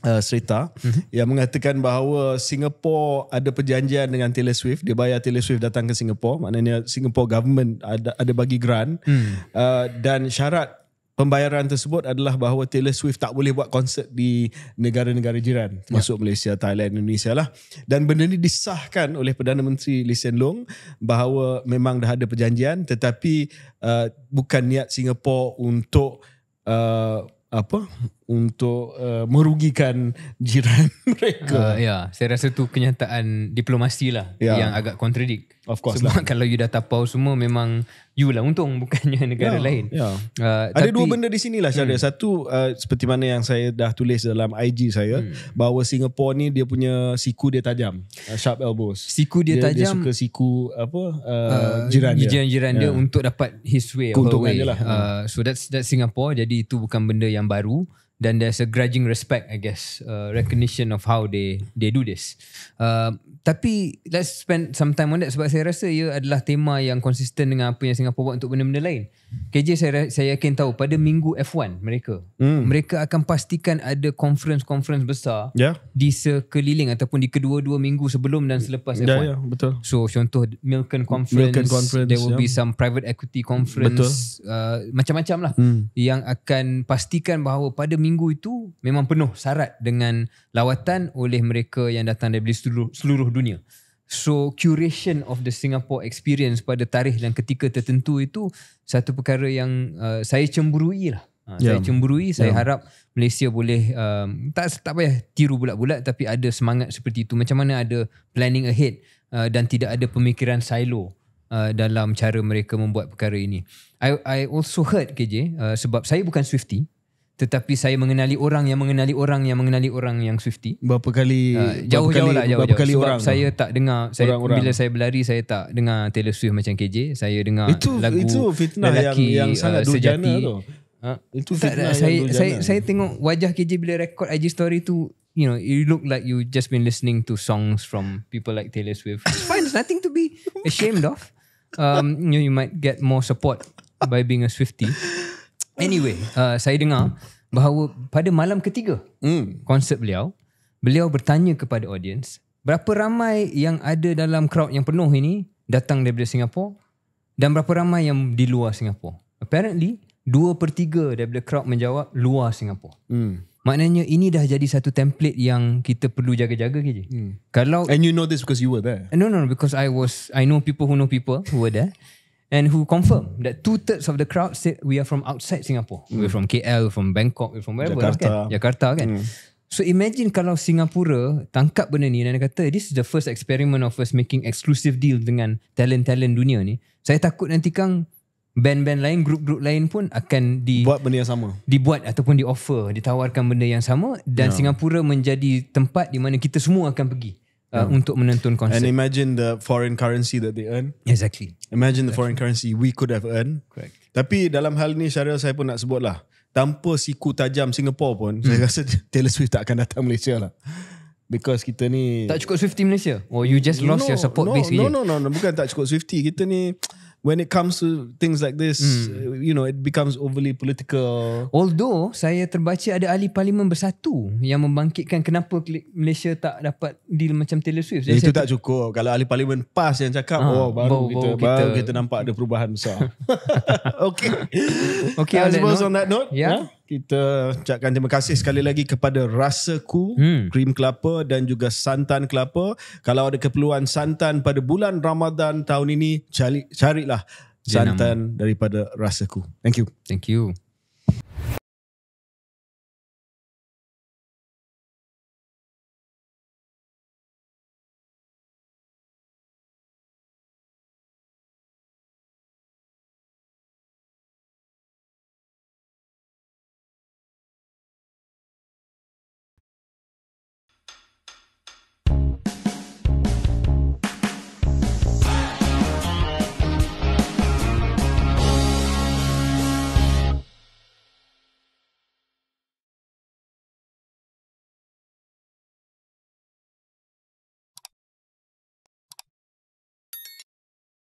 B: uh, Serita mm-hmm. yang mengatakan bahawa Singapore ada perjanjian dengan Taylor Swift dia bayar Taylor Swift datang ke Singapore maknanya Singapore government ada ada bagi grant mm. uh, dan syarat pembayaran tersebut adalah bahawa Taylor Swift tak boleh buat konsert di negara-negara jiran ya. termasuk yeah. Malaysia, Thailand, Indonesia lah dan benda ni disahkan oleh Perdana Menteri Lee Hsien Loong bahawa memang dah ada perjanjian tetapi uh, bukan niat Singapura untuk uh, apa untuk uh, merugikan jiran mereka. Uh, ya, yeah.
C: saya rasa tu kenyataan diplomasi lah yeah. yang agak kontradik. Of course Sebab lah. Sebab kalau you dah tapau semua memang you lah untung bukannya negara yeah. lain. Yeah. Uh, Ada tapi, dua benda
B: di sini lah Syarif. Hmm. Satu uh, seperti mana yang saya dah tulis dalam IG saya hmm. bahawa Singapore ni dia punya siku dia tajam. Uh, sharp elbows. Siku dia, dia tajam. Dia suka siku apa uh, uh, jiran dia. Jiran-jiran dia yeah. untuk
C: dapat his way. Keuntungan dia lah. Uh, so that's, that's Singapore jadi itu bukan benda yang baru. Then there's a grudging respect I guess uh, recognition of how they they do this uh, tapi let's spend some time on that sebab saya rasa ia adalah tema yang konsisten dengan apa yang Singapore buat untuk benda-benda lain uh, KJ saya saya yakin tahu pada minggu F1 mereka hmm. mereka akan pastikan ada conference-conference besar yeah. di sekeliling ataupun di kedua-dua minggu sebelum dan selepas yeah, F1. yeah, betul. So contoh Milken conference, Milken conference there will yeah. be some private equity conference uh, macam-macam lah hmm. yang akan pastikan bahawa pada minggu itu memang penuh syarat dengan lawatan oleh mereka yang datang dari seluruh, seluruh dunia. So curation of the Singapore experience pada tarikh dan ketika tertentu itu satu perkara yang uh, saya cemburui lah. Ha, yeah. Saya ya. cemburui, saya ya. harap Malaysia boleh um, tak tak payah tiru bulat-bulat tapi ada semangat seperti itu. Macam mana ada planning ahead uh, dan tidak ada pemikiran silo uh, dalam cara mereka membuat perkara ini. I I also heard KJ uh, sebab saya bukan Swiftie tetapi saya mengenali orang yang mengenali orang yang mengenali orang yang Swifty. Berapa kali uh, ah, jauh berapa jauh lah jauh berapa jauh. Kali Sebab orang saya tak dengar saya orang bila saya berlari saya tak dengar Taylor Swift macam KJ. Saya dengar itu, lagu itu fitnah lelaki yang, yang ah, sangat uh, sejati. Tu. Ha? Itu fitnah tak, saya, yang saya, saya, tengok wajah KJ bila rekod IG story tu you know you look like you just been listening to songs from people like Taylor Swift. It's fine, there's nothing to be ashamed of. Um, you, know, you might get more support by being a Swiftie. Anyway, uh, saya dengar bahawa pada malam ketiga mm. konsert beliau, beliau bertanya kepada audiens, berapa ramai yang ada dalam crowd yang penuh ini datang daripada Singapura dan berapa ramai yang di luar Singapura? Apparently, 2 per 3 daripada crowd menjawab luar Singapura. Mm. Maknanya ini dah jadi satu template yang kita perlu jaga-jaga KJ. Hmm. Kalau And you know this because you were there. No no no because I was I know people who know people who were there and who confirm that two thirds of the crowd said we are from outside Singapore. Mm. We're from KL, from Bangkok, we're from wherever, lah, Jakarta. Kan? Jakarta, kan? Mm. So imagine kalau Singapura tangkap benda ni dan kata this is the first experiment of us making exclusive deal dengan talent-talent dunia ni. Saya takut nanti kang band-band lain, grup-grup lain pun akan di buat benda yang sama. Dibuat ataupun di offer, ditawarkan benda yang sama dan yeah. Singapura menjadi tempat di mana kita semua akan pergi uh, hmm. untuk menentun konsep. And
B: imagine the foreign currency that they earn. Exactly. Imagine exactly. the foreign currency we could have earned. Correct. Tapi dalam hal ni Syaril saya pun nak sebut lah. Tanpa siku tajam Singapore pun, hmm. saya rasa Taylor Swift tak akan datang Malaysia lah. Because kita ni... Tak cukup Swifty Malaysia? Or you just you lost know, your support no, base? No, no, no, no. Bukan tak cukup Swifty. Kita ni when it comes to things like this, mm. you know, it becomes overly political. Although
C: saya terbaca ada ahli parlimen bersatu yang membangkitkan kenapa Malaysia tak dapat deal macam Taylor Swift. Itu tak
B: cukup. Kalau ahli parlimen PAS yang cakap, ha, oh baru, baru, kita, baru kita baru kita nampak ada perubahan besar. okay. Okay, I suppose on that note. Yeah. yeah? Ya? kita ucapkan terima kasih sekali lagi kepada Rasaku hmm. Cream Kelapa dan juga Santan Kelapa. Kalau ada keperluan santan pada bulan Ramadan tahun ini, cari carilah santan Jenam. daripada Rasaku. Thank you. Thank you.